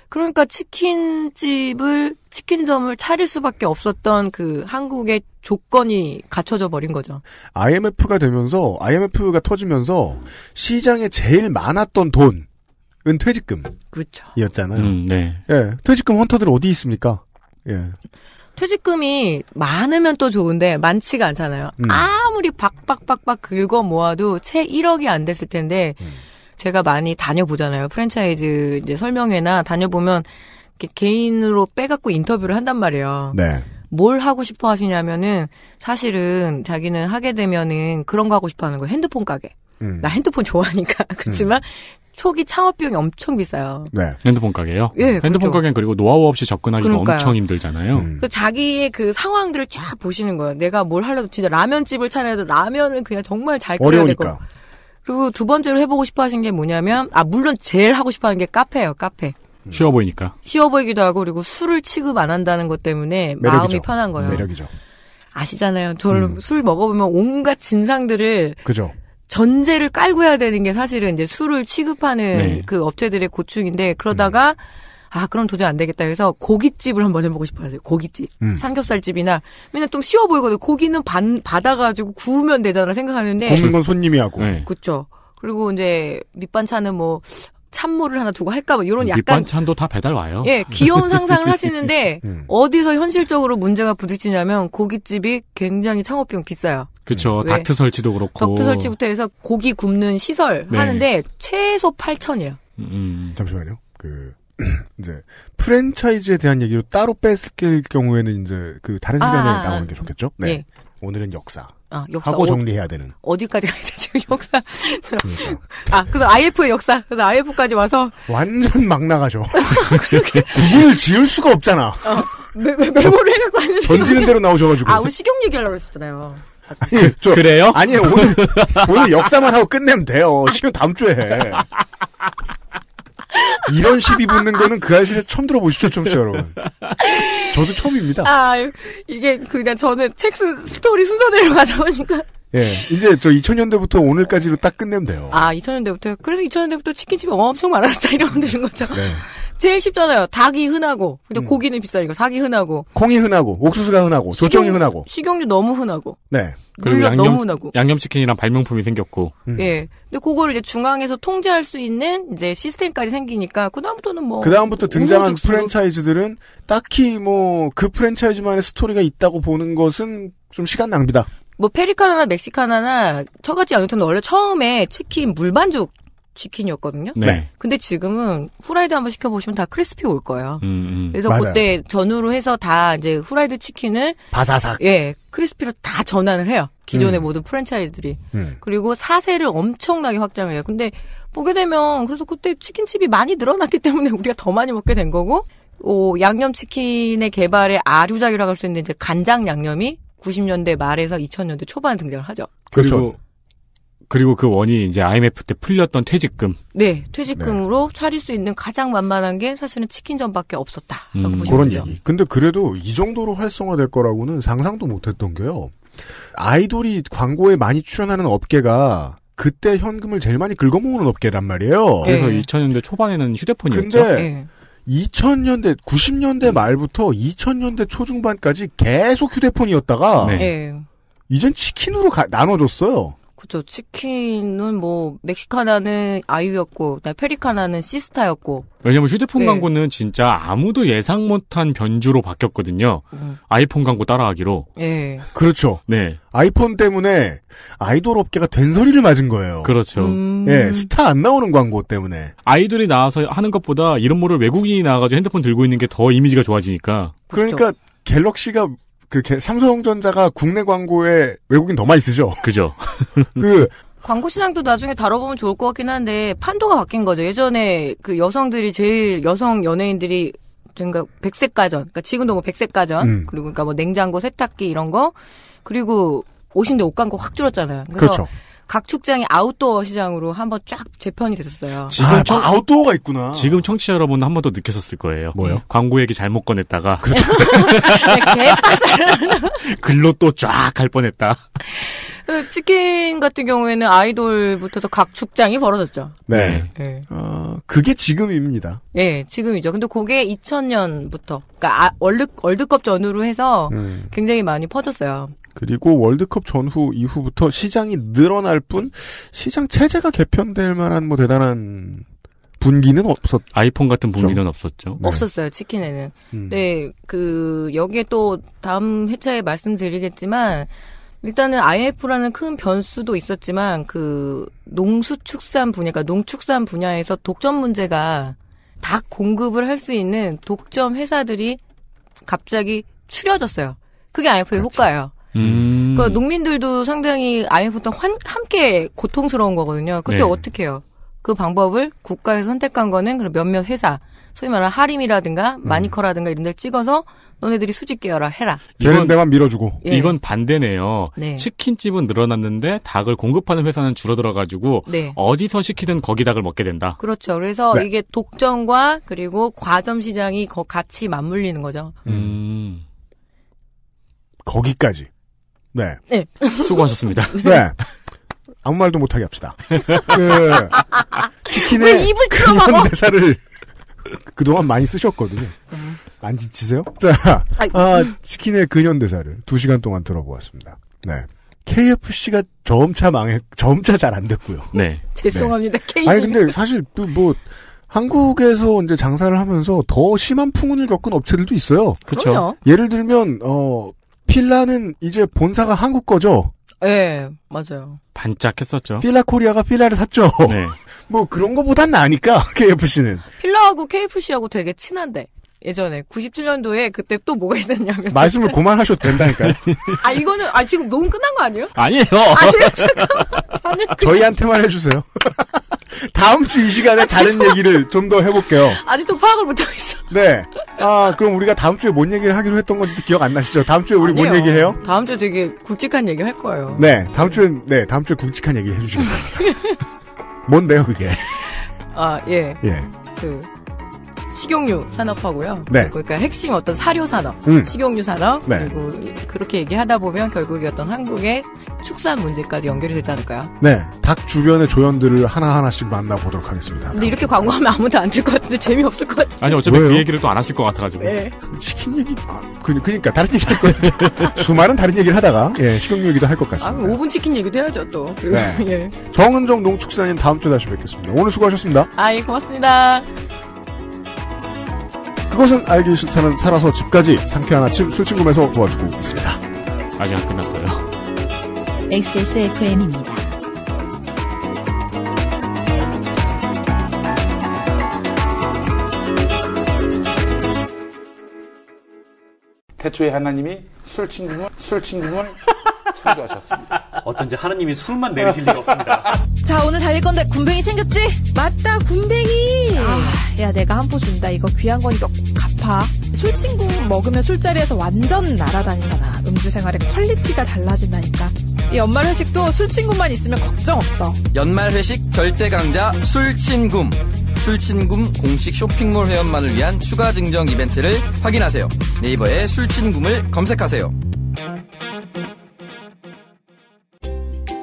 그러니까 치킨집을 치킨점을 차릴 수밖에 없었던 그 한국의 조건이 갖춰져 버린 거죠. IMF가 되면서 IMF가 터지면서 시장에 제일 많았던 돈은 퇴직금. 그렇죠. 이었잖아요. 음, 음, 네. 예. 퇴직금 헌터들 어디 있습니까? 예. 퇴직금이 많으면 또 좋은데 많지가 않잖아요. 음. 아무리 박박박박 긁어 모아도 채 1억이 안 됐을 텐데 음. 제가 많이 다녀보잖아요. 프랜차이즈 이제 설명회나 다녀보면 개인으로 빼갖고 인터뷰를 한단 말이에요. 네. 뭘 하고 싶어 하시냐면은 사실은 자기는 하게 되면은 그런 거 하고 싶어 하는 거예요. 핸드폰 가게. 음. 나 핸드폰 좋아하니까. [LAUGHS] 그렇지만 초기 음. 창업 비용이 엄청 비싸요. 네. 핸드폰 가게요? 예. 그렇죠. 핸드폰 그렇죠. 가게는 그리고 노하우 없이 접근하기가 그러니까요. 엄청 힘들잖아요. 음. 그 자기의 그 상황들을 쫙 보시는 거예요. 내가 뭘 하려도 진짜 라면집을 차려도 라면은 그냥 정말 잘 끓여야 될 거. 그리고 두 번째로 해보고 싶어 하신 게 뭐냐면, 아, 물론 제일 하고 싶어 하는 게 카페예요, 카페. 음. 쉬워 보이니까. 쉬워 보이기도 하고, 그리고 술을 취급 안 한다는 것 때문에 매력이죠. 마음이 편한 거예요. 매력이죠. 아시잖아요. 저술 음. 먹어보면 온갖 진상들을. 그죠. 전제를 깔고 해야 되는 게 사실은 이제 술을 취급하는 네. 그 업체들의 고충인데 그러다가 음. 아 그럼 도저히 안 되겠다 해서 고깃집을 한번 해보고 싶어요 고깃집 음. 삼겹살집이나 맨날 좀 쉬워 보이거든 고기는 반 받아가지고 구우면 되잖아 생각하는데 굽는 건 손님이 하고 네. 그렇죠 그리고 이제 밑반찬은 뭐 찬물을 하나 두고 할까 봐 뭐 이런 약간 밑반찬도 다 배달 와요. 예, 귀여운 [LAUGHS] 상상을 하시는데 음. 어디서 현실적으로 문제가 부딪히냐면 고깃집이 굉장히 창업비용 비싸요. 그렇죠. 닥트 설치도 그렇고. 덕트 설치부터 해서 고기 굽는 시설 네. 하는데 최소 8천이에요. 음. 잠시만요. 그 [CLEARS THROAT] 이제 프랜차이즈에 대한 얘기로 따로 뺏을 경우에는 이제 그 다른 아, 시간에 아, 나오는 게 좋겠죠. 네. 네. 오늘은 역사. 아, 역사. 하고 어, 정리해야 되는. 어디까지 가야 지 역사. 그러니까. 아, 그래서 IF의 역사. 그래서 IF까지 와서. 완전 막 나가죠. 구분을 지을 수가 없잖아. 어, 메, 메모를 해갖고 하는데. 던지는 대로 나오셔가지고. 아, 우리 식용 얘기하려고 했었잖아요. 아니, 저, 그래요? 아니 오늘 [LAUGHS] 오늘 역사만 하고 끝내면 돼요. 실은 다음 주에 해. 이런 시비 붙는 거는 그 아실에서 처음 들어보시죠, 청취자 여러분. 저도 처음입니다. 아, 이게 그냥 저는 책 스토리 순서대로 [LAUGHS] 가다 보니까. 예, 이제 저 2000년대부터 오늘까지로 딱 끝내면 돼요. 아, 2000년대부터요? 그래서 2000년대부터 치킨집이 엄청 많아서 다 이러면 되는 거죠? 네. 제일 쉽잖아요. 닭이 흔하고, 근데 음. 고기는 비싸니까 닭이 흔하고. 콩이 흔하고, 옥수수가 흔하고, 식용, 조청이 흔하고. 식용유 너무 흔하고. 네. 그리고 양념, 너무 흔하고. 양념치킨이랑 발명품이 생겼고. 음. 예. 근데 그거를 이제 중앙에서 통제할 수 있는 이제 시스템까지 생기니까, 그다음부터는 뭐. 그다음부터 등장한 프랜차이즈들은 딱히 뭐, 그 프랜차이즈만의 스토리가 있다고 보는 것은 좀 시간 낭비다. 뭐 페리카나나 멕시카나나 처가지 양육터는 원래 처음에 치킨 물반죽 치킨이었거든요. 네. 근데 지금은 후라이드 한번 시켜보시면 다 크리스피 올 거예요. 음, 음. 그래서 맞아요. 그때 전후로 해서 다 이제 후라이드 치킨을 바사삭. 예, 크리스피로 다 전환을 해요. 기존의 음. 모든 프랜차이즈들이. 음. 그리고 사세를 엄청나게 확장을 해요. 근데 보게 되면 그래서 그때 치킨집이 많이 늘어났기 때문에 [LAUGHS] 우리가 더 많이 먹게 된 거고 오, 양념치킨의 개발에 아류작이라고 할 수 있는 이제 간장 양념이 90년대 말에서 2000년대 초반에 등장을 하죠. 그렇죠. 그리고 그리고 그 원이 이제 IMF 때 풀렸던 퇴직금. 네, 퇴직금으로 네. 차릴 수 있는 가장 만만한 게 사실은 치킨점밖에없었다 음, 보시면 그런 얘기. 근데 그래도 이 정도로 활성화될 거라고는 상상도 못했던 게요. 아이돌이 광고에 많이 출연하는 업계가 그때 현금을 제일 많이 긁어모으는 업계란 말이에요. 그래서 네. 2000년대 초반에는 휴대폰이었죠. 근데 네. 2000년대 90년대 음. 말부터 2000년대 초중반까지 계속 휴대폰이었다가 네. 네. 이젠 치킨으로 가, 나눠줬어요. 그죠. 치킨은 뭐 멕시카나는 아이유였고, 페리카나는 시스타였고. 왜냐면 휴대폰 네. 광고는 진짜 아무도 예상 못한 변주로 바뀌었거든요. 음. 아이폰 광고 따라하기로. 네. 그렇죠. 네. 아이폰 때문에 아이돌 업계가 된소리를 맞은 거예요. 그렇죠. 음... 예, 스타 안 나오는 광고 때문에. 아이돌이 나와서 하는 것보다 이런 모를 외국인이 나와가지고 핸드폰 들고 있는 게 더 이미지가 좋아지니까. 그러니까 그렇죠. 갤럭시가 그 삼성전자가 국내 광고에 외국인 더 많이 쓰죠. 그죠. [LAUGHS] 그 광고 시장도 나중에 다뤄보면 좋을 것 같긴 한데 판도가 바뀐 거죠. 예전에 그 여성들이 제일 여성 연예인들이 그러니까 백색 가전, 그러니까 지금도 뭐 백색 가전, 음. 그리고 그러니까 뭐 냉장고, 세탁기 이런 거, 그리고 옷인데 옷 광고 확 줄었잖아요. 그래서 그렇죠. 각 축장이 아웃도어 시장으로 한번 쫙 재편이 됐었어요. 지금 아, 청, 아웃도어가 있구나. 지금 청취자 여러분 한 번 더 느꼈었을 거예요. 뭐요? 광고 얘기 잘못 꺼냈다가. 그렇죠. [LAUGHS] 네, 글로 또 쫙 갈 뻔했다. 그 치킨 같은 경우에는 아이돌부터도 각 축장이 벌어졌죠. 네. 네. 네. 어, 그게 지금입니다. 예, 네, 지금이죠. 근데 그게 2000년부터, 그러니까 아, 월드, 월드컵 전후로 해서 음. 굉장히 많이 퍼졌어요. 그리고 월드컵 전후 이후부터 시장이 늘어날 뿐 시장 체제가 개편될 만한 뭐 대단한 분기는 없었. 아이폰 같은 분기는 없었죠. 네. 없었어요 치킨에는. 음. 네, 그 여기에 또 다음 회차에 말씀드리겠지만 일단은 IMF라는 큰 변수도 있었지만 그 농수축산 분야, 그러니까 농축산 분야에서 독점 문제가 닭 공급을 할 수 있는 독점 회사들이 갑자기 추려졌어요. 그게 IMF의 그렇죠. 효과예요. 음. 그러니까 농민들도 상당히 i m f 터 환, 함께 고통스러운 거거든요. 그때 네. 어떻게 해요? 그 방법을 국가에서 선택한 거는 그 몇몇 회사, 소위 말하는 하림이라든가 음. 마니커라든가 이런 데를 찍어서 너네들이 수직 계열화 해라. 되는 데만 밀어주고. 예. 이건 반대네요. 네. 치킨집은 늘어났는데 닭을 공급하는 회사는 줄어들어가지고 네. 어디서 시키든 거기 닭을 먹게 된다. 그렇죠. 그래서 네. 이게 독점과 그리고 과점 시장이 같이 맞물리는 거죠. 음. 거기까지. 네. 네. 수고하셨습니다. [LAUGHS] 네. 네. 아무 말도 못하게 합시다. 그, 치킨에 입을 그런 대사를 [LAUGHS] 그동안 많이 쓰셨거든요. 네. 안 지치세요? 자, 아, 치킨의 근현 대사를 두 시간 동안 들어보았습니다. 네. KFC가 점차 망해, 점차 잘 안 됐고요. 네. 죄송합니다. KFC. 네. 아니, 근데 사실 또 뭐, 한국에서 이제 장사를 하면서 더 심한 풍운을 겪은 업체들도 있어요. 그렇죠. 예를 들면 어 필라는 이제 본사가 한국 거죠? 예, 네, 맞아요. 반짝했었죠. 필라 코리아가 필라를 샀죠. 네. [LAUGHS] 뭐 그런 거보단 나으니까 KFC는. [LAUGHS] 필라하고 KFC하고 되게 친한데. 예전에 97년도에 그때 또 뭐가 있었냐면 [LAUGHS] 말씀을 고만하셔도 된다니까요. 아 이거는 아 지금 너무 끝난 거 아니에요? 아니에요. 아 지금 잠깐 저희한테만 해주세요. 다음 주 이 시간에 아, 다른 얘기를 좀 더 해볼게요. 아직도 파악을 못하겠어. 네. 아, 그럼 우리가 다음 주에 뭔 얘기를 하기로 했던 건지도 기억 안 나시죠? 다음 주에 우리 아니에요. 뭔 얘기해요? 다음 주에 되게 굵직한 얘기 할 거예요. 네. 다음 주에, 네. 다음 주에 굵직한 얘기 해주시면 돼요. [LAUGHS] 뭔데요, 그게? 아, 예. 예. 그, 식용유 산업하고요. 네. 그러니까 핵심 어떤 사료 산업, 음. 식용유 산업 네. 그리고 그렇게 얘기하다 보면 결국 에 어떤 한국의 축산 문제까지 연결이 됐다않까요 네, 닭 주변의 조연들을 하나 하나씩 만나보도록 하겠습니다. 근데 이렇게 광고하면 아무도 안 될 것 같은데 재미 없을 것 같아. 요 아니 어차피 왜요? 그 얘기를 또 안 하실 것 같아가지고. 네. 치킨 얘기, 아, 그, 그니까 다른 얘기 할 거예요. [LAUGHS] 주말은 다른 얘기를 하다가 예, 식용유 얘기도 할 것 같습니다. 아, 5분 치킨 얘기도 해야죠 또. 그리고, 네. [LAUGHS] 예. 정은정 농축산인 다음 주에 다시 뵙겠습니다. 오늘 수고하셨습니다. 아, 예, 고맙습니다. 그것은 알기 싫다는 살아서 집까지 상쾌한 아침 술친구에서 도와주고 있습니다. 아직 안 끝났어요. XSFM입니다. 태초에 하나님이 술친구을 술친구을 창조하셨습니다. 어쩐지 하느님이 술만 내리실 리가 없습니다. [LAUGHS] 자, 오늘 달릴 건데 군뱅이 챙겼지? 맞다, 군뱅이! 아, 아 야, 내가 한 포 준다. 이거 귀한 거니까 갚아. 술 친구 먹으면 술자리에서 완전 날아다니잖아. 음주 생활의 퀄리티가 달라진다니까. 이 연말 회식도 술 친구만 있으면 걱정 없어. 연말 회식 절대 강자 술 친구. 술 친구 공식 쇼핑몰 회원만을 위한 추가 증정 이벤트를 확인하세요. 네이버에 술 친구를 검색하세요.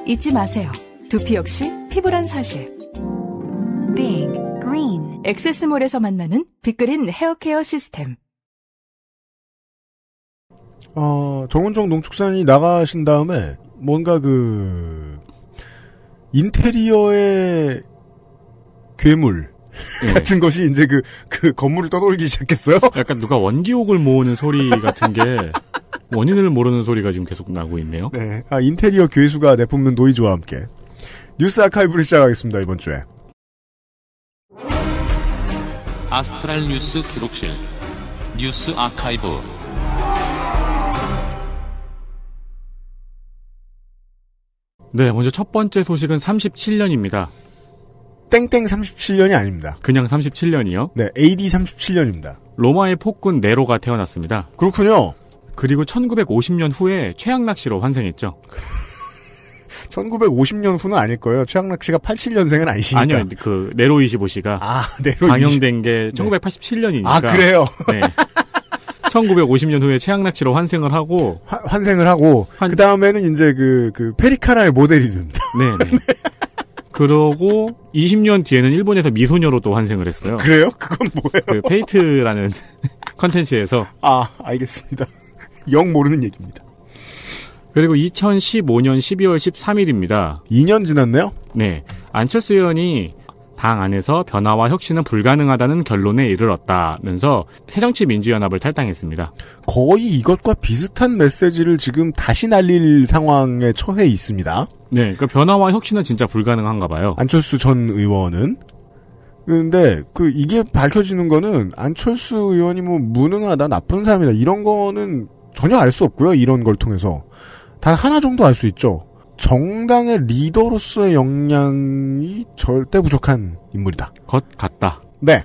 잊지 마세요. 두피 역시 피부란 사실. Big Green 엑세스몰에서 만나는 빅그린 헤어케어 시스템. 어, 정은정 농축산이 나가신 다음에 뭔가 그 인테리어의 괴물 네. 같은 것이 이제 그, 그 건물을 떠돌기 시작했어요. 약간 누가 원기옥을 모으는 소리 같은 게 [LAUGHS] 원인을 모르는 소리가 지금 계속 나고 있네요. 네. 아, 인테리어 교수가 내뿜는 노이즈와 함께 뉴스 아카이브를 시작하겠습니다. 이번 주에. 아스트랄 뉴스 기록실 뉴스 아카이브 네, 먼저 첫 번째 소식은 37년입니다. 땡땡 37년이 아닙니다. 그냥 37년이요? 네, AD 37년입니다. 로마의 폭군 네로가 태어났습니다. 그렇군요. 그리고 1950년 후에 최양락 씨로 환생했죠. 1950년 [LAUGHS] 후는 아닐 거예요. 최양락 씨가 87년생은 아니시니까. 아니요, 그 네로 이시보씨가 아, 네로 방영된 게 1987년이니까. 아 그래요. 네. 1950년 후에 최양락 씨로 환생을 하고 화, 환생을 하고 환... 그 다음에는 이제 그 그 페리카라의 모델이 됩니다. 네네. [LAUGHS] 네. 그러고 20년 뒤에는 일본에서 미소녀로 또 환생을 했어요. 그래요? 그건 뭐예요? 그 페이트라는 [LAUGHS] 컨텐츠에서 아 알겠습니다. 영 모르는 얘기입니다. 그리고 2015년 12월 13일입니다. 2년 지났네요? 네. 안철수 의원이 당 안에서 변화와 혁신은 불가능하다는 결론에 이르렀다면서 새정치민주연합을 탈당했습니다. 거의 이것과 비슷한 메시지를 지금 다시 날릴 상황에 처해 있습니다. 네, 그러니까 변화와 혁신은 진짜 불가능한가 봐요. 안철수 전 의원은 근데 그 이게 밝혀지는 거는 안철수 의원이 뭐 무능하다 나쁜 사람이다 이런 거는 전혀 알 수 없고요. 이런 걸 통해서 단 하나 정도 알 수 있죠. 정당의 리더로서의 역량이 절대 부족한 인물이다. 것 같다. 네.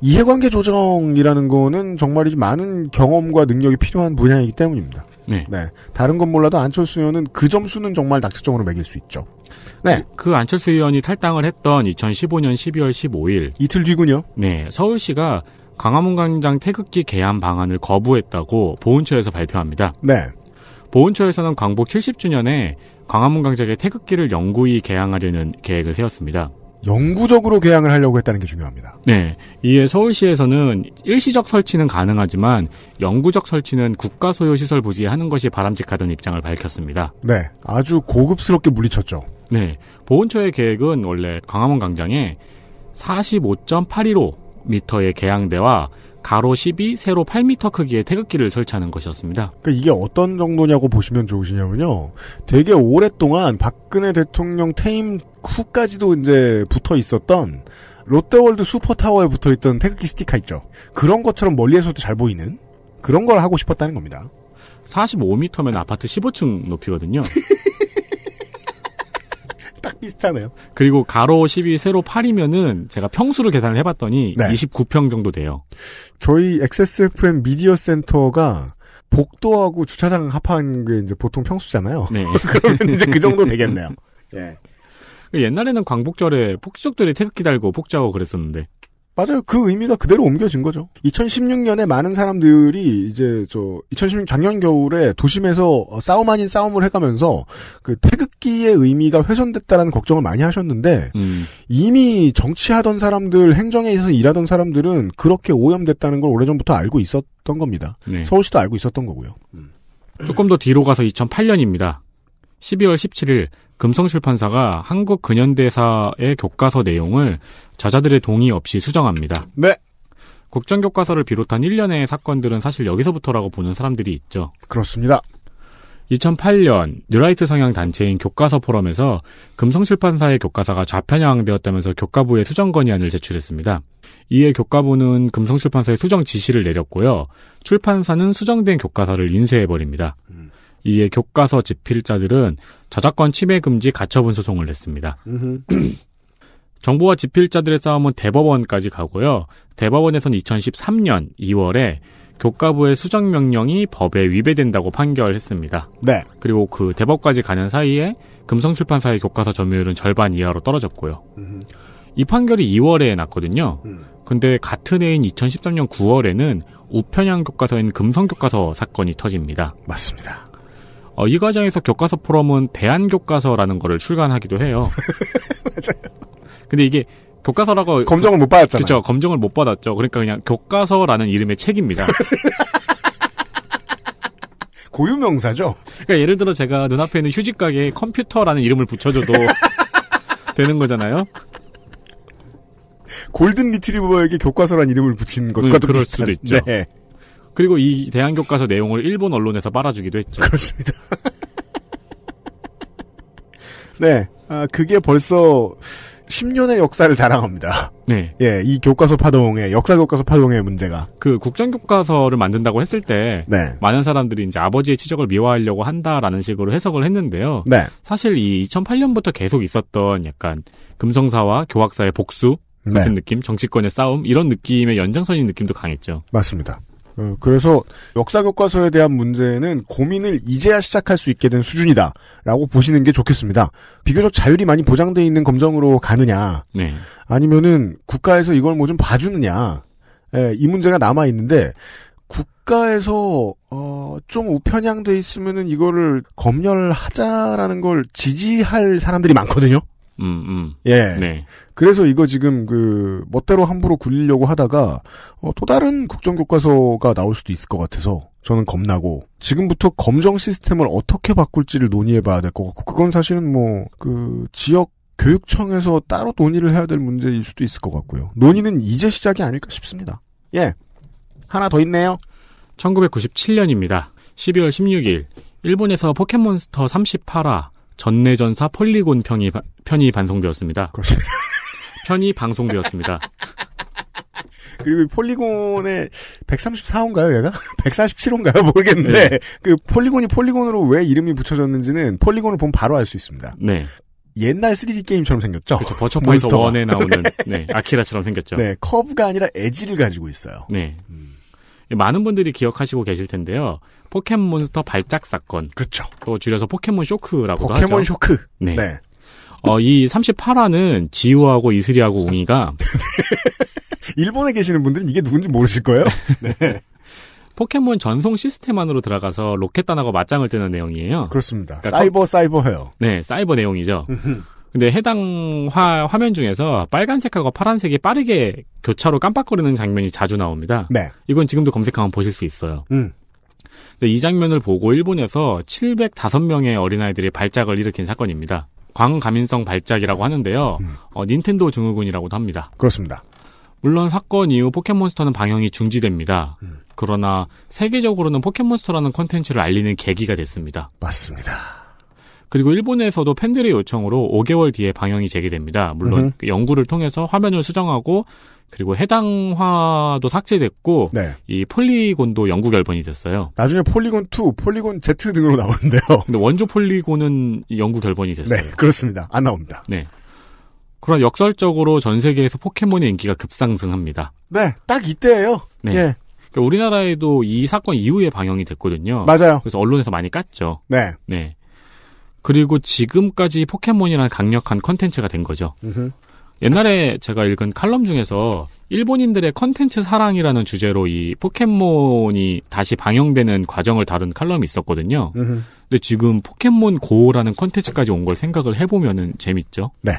이해관계 조정이라는 거는 정말이지 많은 경험과 능력이 필요한 분야이기 때문입니다. 네. 네. 다른 건 몰라도 안철수 의원은 그 점수는 정말 낙책점으로 매길 수 있죠. 네. 그, 그 안철수 의원이 탈당을 했던 2015년 12월 15일. 이틀 뒤군요. 네. 서울시가 광화문 광장 태극기 개함 방안을 거부했다고 보훈처에서 발표합니다. 네. 보훈처에서는 광복 70주년에 광화문 광장의 태극기를 영구히 개항하려는 계획을 세웠습니다. 영구적으로 개항을 하려고 했다는 게 중요합니다. 네. 이에 서울시에서는 일시적 설치는 가능하지만 영구적 설치는 국가 소요 시설 부지에 하는 것이 바람직하던 입장을 밝혔습니다. 네. 아주 고급스럽게 물리쳤죠. 네. 보훈처의 계획은 원래 광화문 광장에 45.815 10m의 개양대와 가로 1 2 세로 8미터 크기의 태극기를 설치하는 것이었습니다. 그러니까 이게 어떤 정도냐고 보시면 좋으시냐면요. 되게 오랫동안 박근혜 대통령 퇴임 후까지도 이제 붙어 있었던 롯데월드 슈퍼타워에 붙어 있던 태극기 스티커 있죠. 그런 것처럼 멀리에서도 잘 보이는 그런 걸 하고 싶었다는 겁니다. 4 5미터면 아파트 15층 높이거든요. [LAUGHS] 딱 비슷하네요. 그리고 가로 10이 세로 8이면은 제가 평수를 계산을 해봤더니 네. 29평 정도 돼요. 저희 XSFM 미디어 센터가 복도하고 주차장 합한 게 이제 보통 평수잖아요. 네. [LAUGHS] 그러면 이제 그 정도 되겠네요. [LAUGHS] 예. 그 옛날에는 광복절에 폭지족들이 태극기 달고 폭주하고 그랬었는데. 맞아요. 그 의미가 그대로 옮겨진 거죠. 2016년에 많은 사람들이 이제 저2016 작년 겨울에 도심에서 어, 싸움 아닌 싸움을 해가면서 그 태극기의 의미가 훼손됐다라는 걱정을 많이 하셨는데 음. 이미 정치하던 사람들, 행정에 있어서 일하던 사람들은 그렇게 오염됐다는 걸 오래전부터 알고 있었던 겁니다. 네. 서울시도 알고 있었던 거고요. 음. 조금 더 뒤로 가서 2008년입니다. 12월 17일 금성출판사가 한국근현대사의 교과서 내용을 저자들의 동의 없이 수정합니다. 네. 국정교과서를 비롯한 1년의 사건들은 사실 여기서부터라고 보는 사람들이 있죠. 그렇습니다. 2008년 뉴라이트 성향 단체인 교과서 포럼에서 금성출판사의 교과서가 좌편향되었다면서 교과부에 수정 건의안을 제출했습니다. 이에 교과부는 금성출판사의 수정 지시를 내렸고요. 출판사는 수정된 교과서를 인쇄해버립니다. 음. 이에 교과서 집필자들은 저작권 침해 금지 가처분 소송을 냈습니다. [CLEARS THROAT] 정부와 집필자들의 싸움은 대법원까지 가고요. 대법원에서는 2013년 2월에 교과부의 수정 명령이 법에 위배된다고 판결했습니다. 네. 그리고 그 대법까지 가는 사이에 금성출판사의 교과서 점유율은 절반 이하로 떨어졌고요. 음흠. 이 판결이 2월에 났거든요. 음. 근데 같은 해인 2013년 9월에는 우편향 교과서인 금성 교과서 사건이 터집니다. 맞습니다. 어, 이 과정에서 교과서 포럼은 대한교과서라는 거를 출간하기도 해요. [LAUGHS] 맞아요. 근데 이게 교과서라고 검정을 그, 못받았죠 그죠 검정을 못 받았죠. 그러니까 그냥 교과서라는 이름의 책입니다. [LAUGHS] 고유명사죠. 그러니까 예를 들어 제가 눈앞에 있는 휴지 가게에 컴퓨터라는 이름을 붙여줘도 [LAUGHS] 되는 거잖아요. 골든 리트리버에게 교과서라는 이름을 붙인 음, 것과도 음, 그럴 비슷한. 수도 있죠. 네. 그리고 이 대한 교과서 내용을 일본 언론에서 빨아주기도 했죠. 그렇습니다. [LAUGHS] 네, 아, 그게 벌써 10년의 역사를 자랑합니다. 네. 예, 이 교과서 파동의, 역사 교과서 파동의 문제가. 그 국정 교과서를 만든다고 했을 때. 네. 많은 사람들이 이제 아버지의 치적을 미화하려고 한다라는 식으로 해석을 했는데요. 네. 사실 이 2008년부터 계속 있었던 약간 금성사와 교학사의 복수. 네. 같은 네. 느낌, 정치권의 싸움, 이런 느낌의 연장선인 느낌도 강했죠. 맞습니다. 어, 그래서 역사 교과서에 대한 문제는 고민을 이제야 시작할 수 있게 된 수준이다라고 보시는 게 좋겠습니다. 비교적 자율이 많이 보장돼 있는 검정으로 가느냐, 네. 아니면은 국가에서 이걸 뭐 좀 봐주느냐, 예, 이 문제가 남아 있는데 국가에서 어, 좀 우편향돼 있으면은 이거를 검열하자라는 걸 지지할 사람들이 많거든요. 음, 음. 예. 네. 그래서 이거 지금 그 멋대로 함부로 굴리려고 하다가 어, 또 다른 국정교과서가 나올 수도 있을 것 같아서 저는 겁나고 지금부터 검정 시스템을 어떻게 바꿀지를 논의해봐야 될 것 같고 그건 사실은 뭐 그 지역 교육청에서 따로 논의를 해야 될 문제일 수도 있을 것 같고요. 논의는 이제 시작이 아닐까 싶습니다. 예. 하나 더 있네요. 1997년입니다. 12월 16일 일본에서 포켓몬스터 38화 전내전사 폴리곤 편이, 편이 반송되었습니다. 그렇습니다. 편이 방송되었습니다. [LAUGHS] 그리고 폴리곤의 134호인가요, 얘가? 147호인가요? [LAUGHS] 모르겠는데, 네. 그 폴리곤이 폴리곤으로 왜 이름이 붙여졌는지는 폴리곤을 보면 바로 알 수 있습니다. 네. 옛날 3D 게임처럼 생겼죠? 그렇죠. 버처파이터 1에 나오는, [LAUGHS] 네. 아키라처럼 생겼죠. 네. 커브가 아니라 에지를 가지고 있어요. 네. 음. 많은 분들이 기억하시고 계실 텐데요. 포켓몬스터 발작 사건. 그렇죠. 또 줄여서 포켓몬 쇼크라고도 포켓몬 하죠. 포켓몬 쇼크. 네. 네. 어, 이 38화는 지우하고 이슬이하고 웅이가 [LAUGHS] 일본에 계시는 분들은 이게 누군지 모르실 거예요. [LAUGHS] 네. 포켓몬 전송 시스템 안으로 들어가서 로켓단하고 맞짱을 뜨는 내용이에요. 그렇습니다. 그러니까 사이버 사이버해요. 네, 사이버 내용이죠. 근데 해당 화, 화면 중에서 빨간색하고 파란색이 빠르게 교차로 깜빡거리는 장면이 자주 나옵니다. 네. 이건 지금도 검색하면 보실 수 있어요. 음. 근데 이 장면을 보고 일본에서 705명의 어린아이들이 발작을 일으킨 사건입니다. 광가민성 발작이라고 하는데요. 음. 어, 닌텐도 증후군이라고도 합니다. 그렇습니다. 물론 사건 이후 포켓몬스터는 방영이 중지됩니다. 음. 그러나 세계적으로는 포켓몬스터라는 콘텐츠를 알리는 계기가 됐습니다. 맞습니다. 그리고 일본에서도 팬들의 요청으로 5개월 뒤에 방영이 재개됩니다. 물론 그 연구를 통해서 화면을 수정하고 그리고 해당화도 삭제됐고 네. 이 폴리곤도 연구 결번이 됐어요. 나중에 폴리곤 2, 폴리곤 Z 등으로 나오는데요. 근데 원조 폴리곤은 연구 결번이 됐어요. 네, 그렇습니다. 안 나옵니다. 네. 그러 역설적으로 전 세계에서 포켓몬의 인기가 급상승합니다. 네, 딱 이때예요. 네. 예. 그러니까 우리나라에도 이 사건 이후에 방영이 됐거든요. 맞아요. 그래서 언론에서 많이 깠죠. 네. 네. 그리고 지금까지 포켓몬이라는 강력한 컨텐츠가 된 거죠. 으흠. 옛날에 제가 읽은 칼럼 중에서 일본인들의 컨텐츠 사랑이라는 주제로 이 포켓몬이 다시 방영되는 과정을 다룬 칼럼이 있었거든요. 으흠. 근데 지금 포켓몬 고라는 컨텐츠까지 온 걸 생각을 해보면은 재밌죠. 네.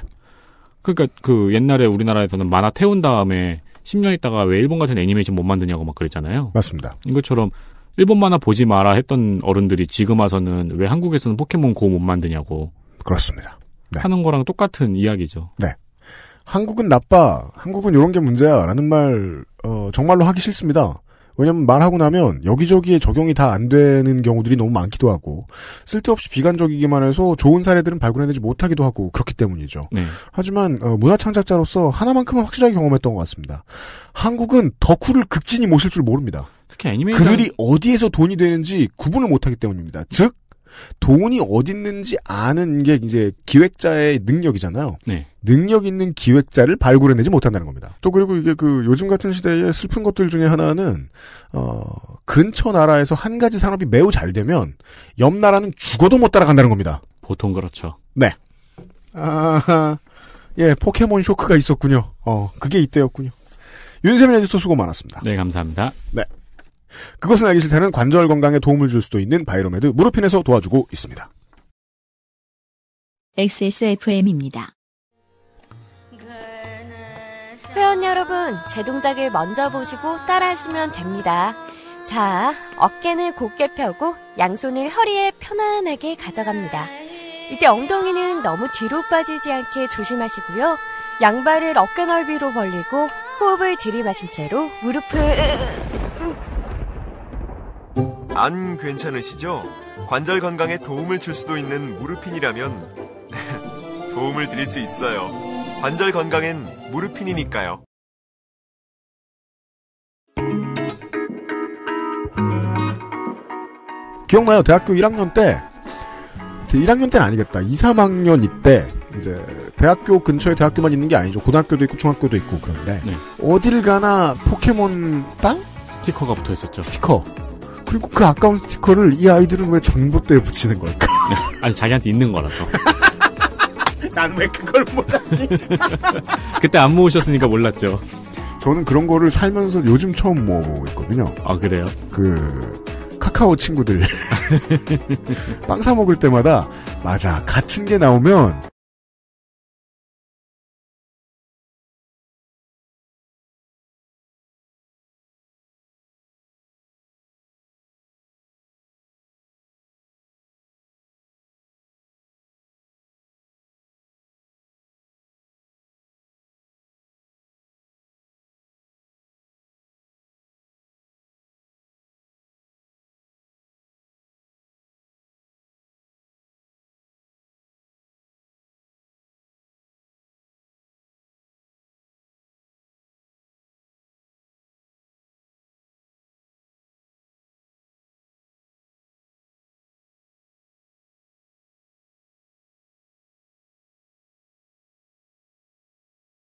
그러니까 그 옛날에 우리나라에서는 만화 태운 다음에 10년 있다가 왜 일본 같은 애니메이션 못 만드냐고 막 그랬잖아요. 맞습니다. 이것처럼 일본 만화 보지 마라 했던 어른들이 지금 와서는 왜 한국에서는 포켓몬 고 못 만드냐고. 그렇습니다. 네. 하는 거랑 똑같은 이야기죠. 네. 한국은 나빠. 한국은 이런 게 문제야. 라는 말, 어, 정말로 하기 싫습니다. 왜냐면 말하고 나면 여기저기에 적용이 다 안 되는 경우들이 너무 많기도 하고 쓸데없이 비관적이기만 해서 좋은 사례들은 발굴해내지 못하기도 하고 그렇기 때문이죠. 네. 하지만 어, 문화 창작자로서 하나만큼은 확실하게 경험했던 것 같습니다. 한국은 덕후를 극진히 모실 줄 모릅니다. 특히 애니메이션 그들이 어디에서 돈이 되는지 구분을 못하기 때문입니다. 즉 돈이 어디있는지 아는 게 이제 기획자의 능력이잖아요. 네. 능력 있는 기획자를 발굴해내지 못한다는 겁니다. 또 그리고 이게 그 요즘 같은 시대에 슬픈 것들 중에 하나는 어 근처 나라에서 한 가지 산업이 매우 잘 되면 옆 나라는 죽어도 못 따라간다는 겁니다. 보통 그렇죠. 네. 아, 예, 포켓몬 쇼크가 있었군요. 어, 그게 이때였군요. 윤세민 에디터 수고 많았습니다. 네, 감사합니다. 네. 그것은 알기 싫다는 관절 건강에 도움을 줄 수도 있는 바이로메드 무릎핀에서 도와주고 있습니다. XSFM입니다. 회원 여러분, 제 동작을 먼저 보시고 따라하시면 됩니다. 자, 어깨는 곧게 펴고 양손을 허리에 편안하게 가져갑니다. 이때 엉덩이는 너무 뒤로 빠지지 않게 조심하시고요. 양발을 어깨 넓이로 벌리고 호흡을 들이마신 채로 무릎을 안 괜찮으시죠? 관절 건강에 도움을 줄 수도 있는 무르핀이라면 [LAUGHS] 도움을 드릴 수 있어요. 관절 건강엔 무르핀이니까요. 기억나요? 대학교 1학년 때 1학년 때는 아니겠다. 2, 3학년 이때 이제 대학교 근처에 대학교만 있는 게 아니죠. 고등학교도 있고 중학교도 있고 그런데 네. 어딜 가나 포켓몬 땅 스티커가 붙어 있었죠. 스티커. 그리고 그 아까운 스티커를 이 아이들은 왜 정보대에 붙이는 걸까? [LAUGHS] 아니 자기한테 있는 거라서. [LAUGHS] 난 왜 그걸 몰랐지? [LAUGHS] 그때 안 모으셨으니까 몰랐죠. 저는 그런 거를 살면서 요즘 처음 모아보고 있거든요. 아 그래요? 그 카카오 친구들 빵 사 먹을 때마다 맞아 같은 게 나오면